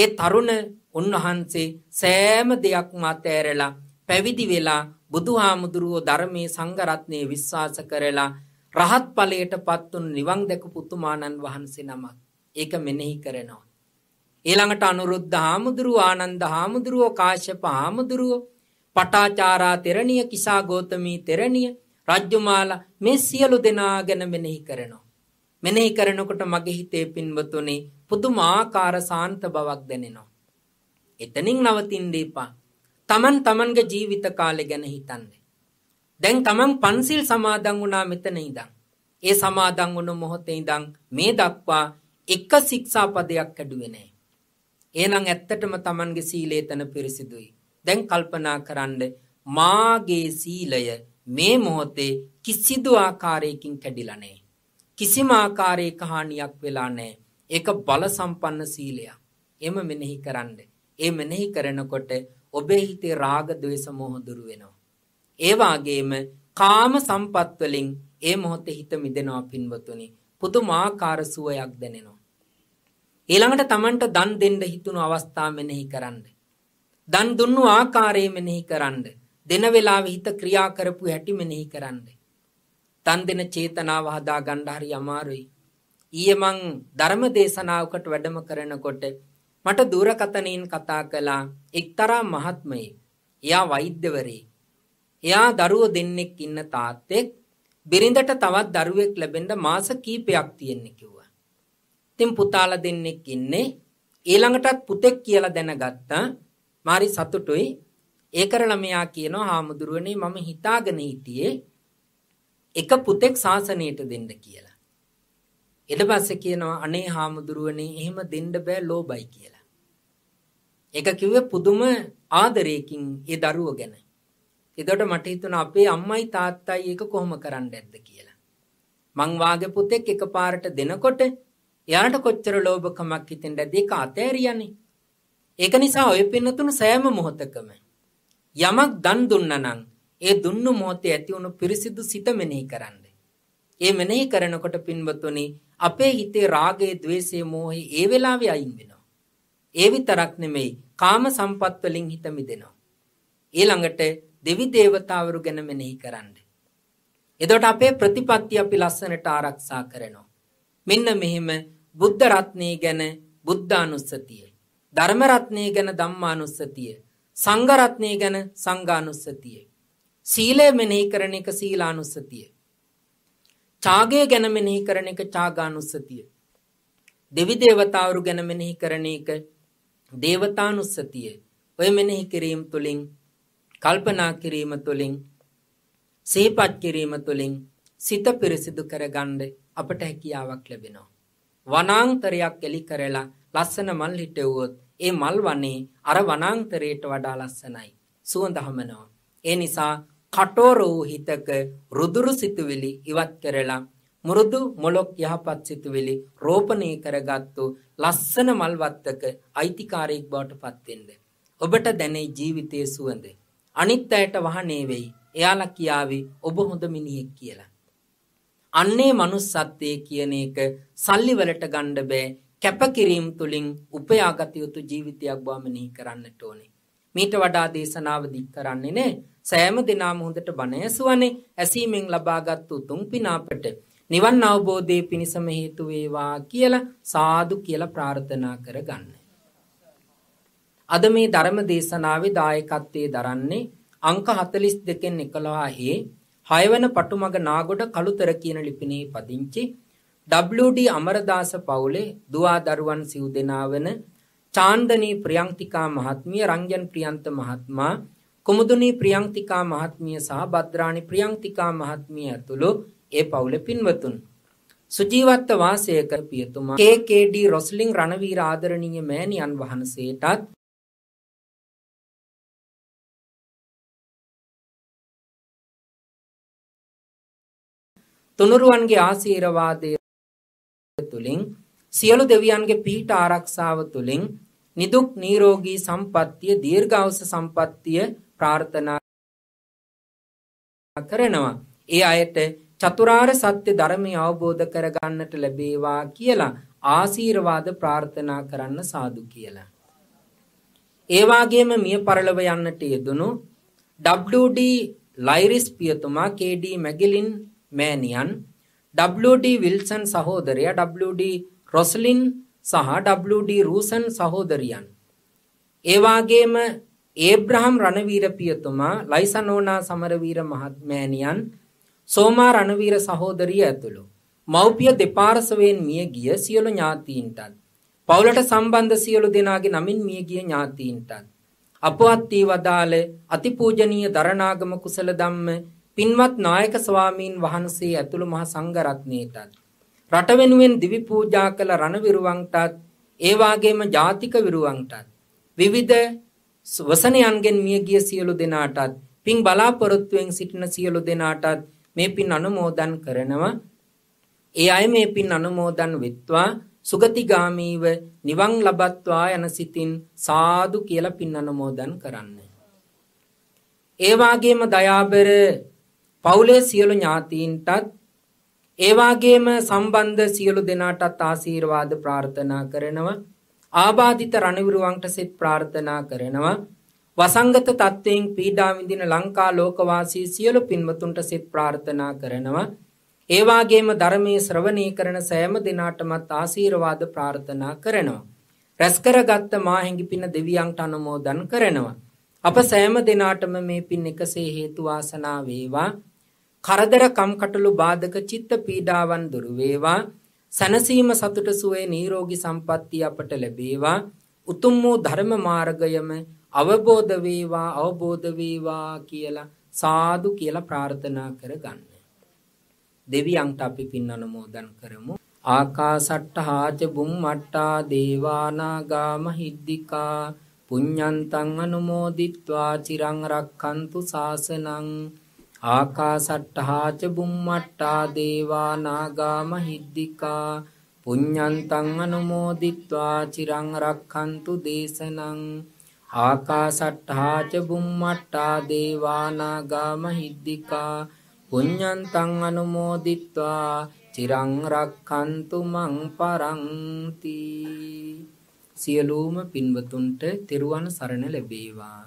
ඒ තරුණ උන්වහන්සේ සෑම දෙයක්ම අතෑරලා පැවිදි වෙලා බුදුහාමුදුරුවෝ ධර්මයේ සංඝරත්නය විශ්වාස කරලා රහත් ඵලයට පත්තුන් නිවන් දැකපු උතුමාණන් වහන්සේ නමක්. ඒක මෙනෙහි කරනවා. ඊළඟට අනුරුද්ධ හාමුදුරුව ආනන්ද හාමුදුරුව කාශ්‍යප හාමුදුරුව පටාචාරා තෙරණිය කිසා ගෝතමී තෙරණිය රජ්ජුමාලා මේ සියලු දෙනා ගැන මෙනෙහි කරනවා. මෙනෙහි කරනකොට මගේ හිතේ පින්වතුනි පුදුමාකාර සාන්ත බවක් දැනෙනවා. එතනින් නවතින්න එපා. Taman tamanගේ ජීවිත කාලය ගැන හිතන්නේ. දැන් තමන් පන්සිල් සමාදන් වුණා මෙතන ඉඳන්. ඒ සමාදන් වුණු මොහොතේ ඉඳන් මේ දක්වා එක ශික්ෂා පදයක් ඇඩුවේ නැහැ. එහෙනම් ඇත්තටම තමන්ගේ සීලය තන පිරිසිදුයි. දැන් කල්පනා කරන්න මාගේ සීලය මේ මොහොතේ කිසිදු ආකාරයකින් කැඩිලා නැහැ. කිසිම ආකාරයක හානියක් වෙලා නැහැ. ඒක බල සම්පන්න සීලයක්. එම මෙනෙහි කරන්න. ඒ මෙනෙහි කරනකොට ඔබේ හිතේ රාග ද්වේෂ මොහ දුරු වෙනවා. ඒවාගේම කාම සම්පත්වලින් ඒ මොහොත හිත මිදෙනවා පින්වතුනි පුදුමාකාර සුවයක් දැනෙනවා. ඊළඟට Tamanට දන් දෙන්න හිතුණු අවස්ථා මෙනෙහි කරන්න. දන් දුන්නු ආකාරය මෙනෙහි කරන්න. දෙන වෙලාවේ හිත ක්‍රියා කරපු හැටි මෙනෙහි කරන්න. දන් දෙන චේතනාව හදා ගන්න හරි අමාරුයි. ඊයේ මං ධර්ම දේශනාවකට වැඩම කරනකොට මට දුරකතනෙන් කතා කළා එක්තරා මහත්මයෙක්. එයා වෛද්‍යවරයෙක්. එයා දරුවෝ දෙන්නෙක් ඉන්න තාත්තෙක් බිරිඳට තවත් දරුවෙක් ලැබෙන්න මාස කීපයක් තියෙන්නේ කිව්වා. ඉතින් පුතාලා දෙන්නෙක් ඉන්නේ ඊළඟටත් පුතෙක් කියලා දැනගත්තා. මාරි සතුටුයි. ඒකර ළමයා කියනවා හාමුදුරුවනේ මම හිතාගෙන හිටියේ එක පුතෙක් සාසනයට දෙන්න කියලා. ඊට පස්සේ කියනවා අනේ හාමුදුරුවනේ එහෙම දෙන්න බෑ ලෝබයි කියලා. ඒක කිව්වේ පුදුම ආදරයකින් ඒ දරුවෝ ගැන. එතකොට මට හිතුණා අපේ අම්මයි තාත්තයි ඒක කොහොම කරන්නේ නැද්ද කියලා. මං වාගේ පුතෙක් එකපාරට දෙනකොට එයාට කොච්චර ලෝභකමක් හිතෙන්ද දෙක අතෑරියනේ. ඒක නිසා ඔය පින්නතුන සෑම මොහොතකම යමක් දන් දුන්නා නම් ඒ දුන්නු මොහොතේ ඇති වුණු පිරිසිදු සිත මෙනෙහි කරන්න. ඒ මෙනෙහි කරනකොට පින්වතුනි අපේ හිතේ රාගය, ద్వේෂය, මෝහය ඒ වෙලාවේ අයින් වෙනවා. ඒ විතරක් නෙමෙයි කාම සම්පත් වලින් හිත මිදෙනවා. ඊළඟට දෙවි දේවතාවරු ගැන මෙනෙහි කරන්න. එතකොට අපේ ප්‍රතිපත්තිය අපි ලස්සනට ආරක්ෂා කරනවා. මෙන්න මෙහෙම බුද්ධ රත්නයේ ගැන බුද්ධානුස්සතිය, ධර්ම රත්නයේ ගැන ධම්මානුස්සතිය, සංඝ රත්නයේ ගැන සංඝානුස්සතිය, සීලය මෙනෙහි කරන එක සීලානුස්සතිය, ඡාගය ගැන මෙනෙහි කරන එක ඡාගානුස්සතිය, දෙවි දේවතාවරු ගැන මෙනෙහි කරන එක දේවතානුස්සතිය. ඔය මෙනෙහි කිරීම තුළින් කල්පනා කිරීම තුළින් සේපත් කිරීම තුළින් සිත පිරිසිදු කරගන්න අපට හැකියාවක් ලැබෙනවා. වනාන්තරයක් එලි කරලා ලස්සන මල් හිටවුවොත් ඒ මල් වනේ අර වනාන්තරයට වඩා ලස්සනයි. සුවඳ හමනවා. ඒ නිසා කටෝර වූ හිතක රුදුරු සිතුවිලි ඉවත් කරලා මුරුදු මොලොක් යහපත් සිතුවිලි රෝපණය කරගත්තු ලස්සන මල්වත්තක අයිතිකාරයෙක් බවට පත් වෙන්න. ඔබට දැනේ ජීවිතයේ සුවඳේ අනිත් අයට වහනේ වෙයි. එයාලා කියාවේ ඔබ හොඳ මිනිහෙක් කියලා. අන්නේ manussත්යේ කියන එක සල්ලි වලට ගන්න බෑ. කැපකිරීම තුලින් උපයාගත යුතු ජීවිතයක් බව මෙනෙහි කරන්නට ඕනේ. මීට වඩා දේශනාව දික් කරන්නේ නැහැ. සෑම දිනම හොඳට බණ ඇසුවනේ. ඇසීමෙන් ලබාගත් උතුම් පින අපට නිවන් අවබෝධයේ පිණසම හේතු වේවා කියලා සාදු කියලා ප්‍රාර්ථනා කරගන්න. අද මේ ධර්ම දේශනාවේ දායකත්වයේ දරන්නේ අංක 42කින් 11හි හයවන පටුමග නාගොඩ කළුතර කියන ලිපිනේ පදිංචි WD අමරදාස පවුලේ දුවා දරුවන් සිව් දෙනා වන චාන්දනී ප්‍රියන්තිකා මහත්මිය රංජන් ප්‍රියන්ත මහත්මයා කුමුදුනී ප්‍රියන්තිකා මහත්මිය සහ භද්‍රාණි ප්‍රියන්තිකා මහත්මිය ඇතුළු ඒ පවුලේ පින්වතුන් සුජීවත්ව වාසය කර පියතුමා KKD රොස්ලින් රණවීර ආදරණීය මෑණියන් වහන්සේටත් තුනුරුවන්ගේ ආශීර්වාදය තුලින් සියලු දෙවියන්ගේ පීඨ ආරක්ෂාව තුලින් නිදුක් නිරෝගී සම්පත්තිය දීර්ඝාස සම්පත්තිය ප්‍රාර්ථනා කරනවා. ඒ අයට චතුරාර්ය සත්‍ය ධර්මය අවබෝධ කරගන්නට ලැබේවා කියලා ආශීර්වාද ප්‍රාර්ථනා කරන්න සාදු කියලා. ඒ වගේම මිය පරලව යන්නට යෙදුණු WD ලයිරිස් පියතුමා KD මැගලින් මෑණියන් WD විල්සන් සහෝදරයා WD රොස්ලින් සහ WD රූසන් සහෝදරියන් ඒ වාගේම ඒබ්‍රහම් රණවීර පියතුමා ලයිසනෝනා සමරවීර මහත්මෑණියන් සෝමා රණවීර සහෝදරිය ඇතුළු මව්පිය දෙපාර්ශවයෙන් මිය ගිය සියලු ඥාතීන්ටත් පවුලට සම්බන්ධ සියලු දෙනාගේ නමින් මිය ගිය ඥාතීන්ටත් අපවත් වී වදාළ අතිපූජනීය දරණාගම කුසල ධම්ම පින්වත් නායක ස්වාමීන් වහන්සේ ඇතුළු මහ සංඝරත්නයටත් රට වෙනුවෙන් දිවි පූජා කළ රණවිරුවන්ටත් ඒ වාගේම ජාතික විරුවන්ටත් විවිධ වසනයන්ගෙන් මියගිය සියලු දෙනාටත් පින් බලාපොරොත්තුවෙන් සිටින සියලු දෙනාටත් මේ පින් අනුමෝදන් කරනවා ඒ අය මේ පින් අනුමෝදන් වෙත්වා සුගතිගාමීව නිවන් ලබත්වා යන සිතින් සාදු කියලා පින් අනුමෝදන් කරන්න. ඒ වාගේම දයාබර පවුලේ සියලු ඥාතීන්ටත් ඒ වගේම සම්බන්ධ සියලු දෙනාටත් ආශිර්වාද ප්‍රාර්ථනා කරනවා. ආබාධිත රණවිරුවන්ට සිත ප්‍රාර්ථනා කරනවා. වසංගත තත්ත්වයෙන් පීඩා විඳින ලංකා ලෝකවාසී සියලු පින්වතුන්ට සිත ප්‍රාර්ථනා කරනවා. ඒ වගේම ධර්මයේ ශ්‍රවණය කරන සෑම දිනාටමත් ආශිර්වාද ප්‍රාර්ථනා කරනවා. රැස්කරගත් මාහිඟි පින දෙවියන්ට අනුමෝදන් කරනවා. අප සෑම දිනාටම මේ පින් එකසේ හේතු වාසනා වේවා. කරදර කම්කටොළු බාධක චිත්ත පීඩාවන් දුරු වේවා සනසීම සතුට සුවේ නිරෝගී සම්පත්තිය අපට ලැබේවා උතුම් වූ ධර්ම මාර්ගයම අවබෝධ වේවා අවබෝධ වේවා කියලා සාදු කියලා ප්‍රාර්ථනා කරගන්න. දෙවියන්ට අපි පින් අනුමෝදන් කරමු. ආකාසට්ඨාච බුම්මට්ටා දේවානාගා මහිද්దికා පුඤ්ඤන්තං අනුමෝදිත්වා චිරං රක්ඛන්තු සාසනං ආකාසට්ඨාච බුම්මට්ටා දේවා නාගා මහිද්దికා පුඤ්ඤන්තං අනුමෝදිත්වා චිරං රක්ඛන්තු දේශනං ආකාසට්ඨාච බුම්මට්ටා දේවා නාගා මහිද්దికා පුඤ්ඤන්තං අනුමෝදිත්වා චිරං රක්ඛන්තු මං පරන්ති සියලුම පින්වතුන්ට තෙරුවන් සරණ ලැබේවා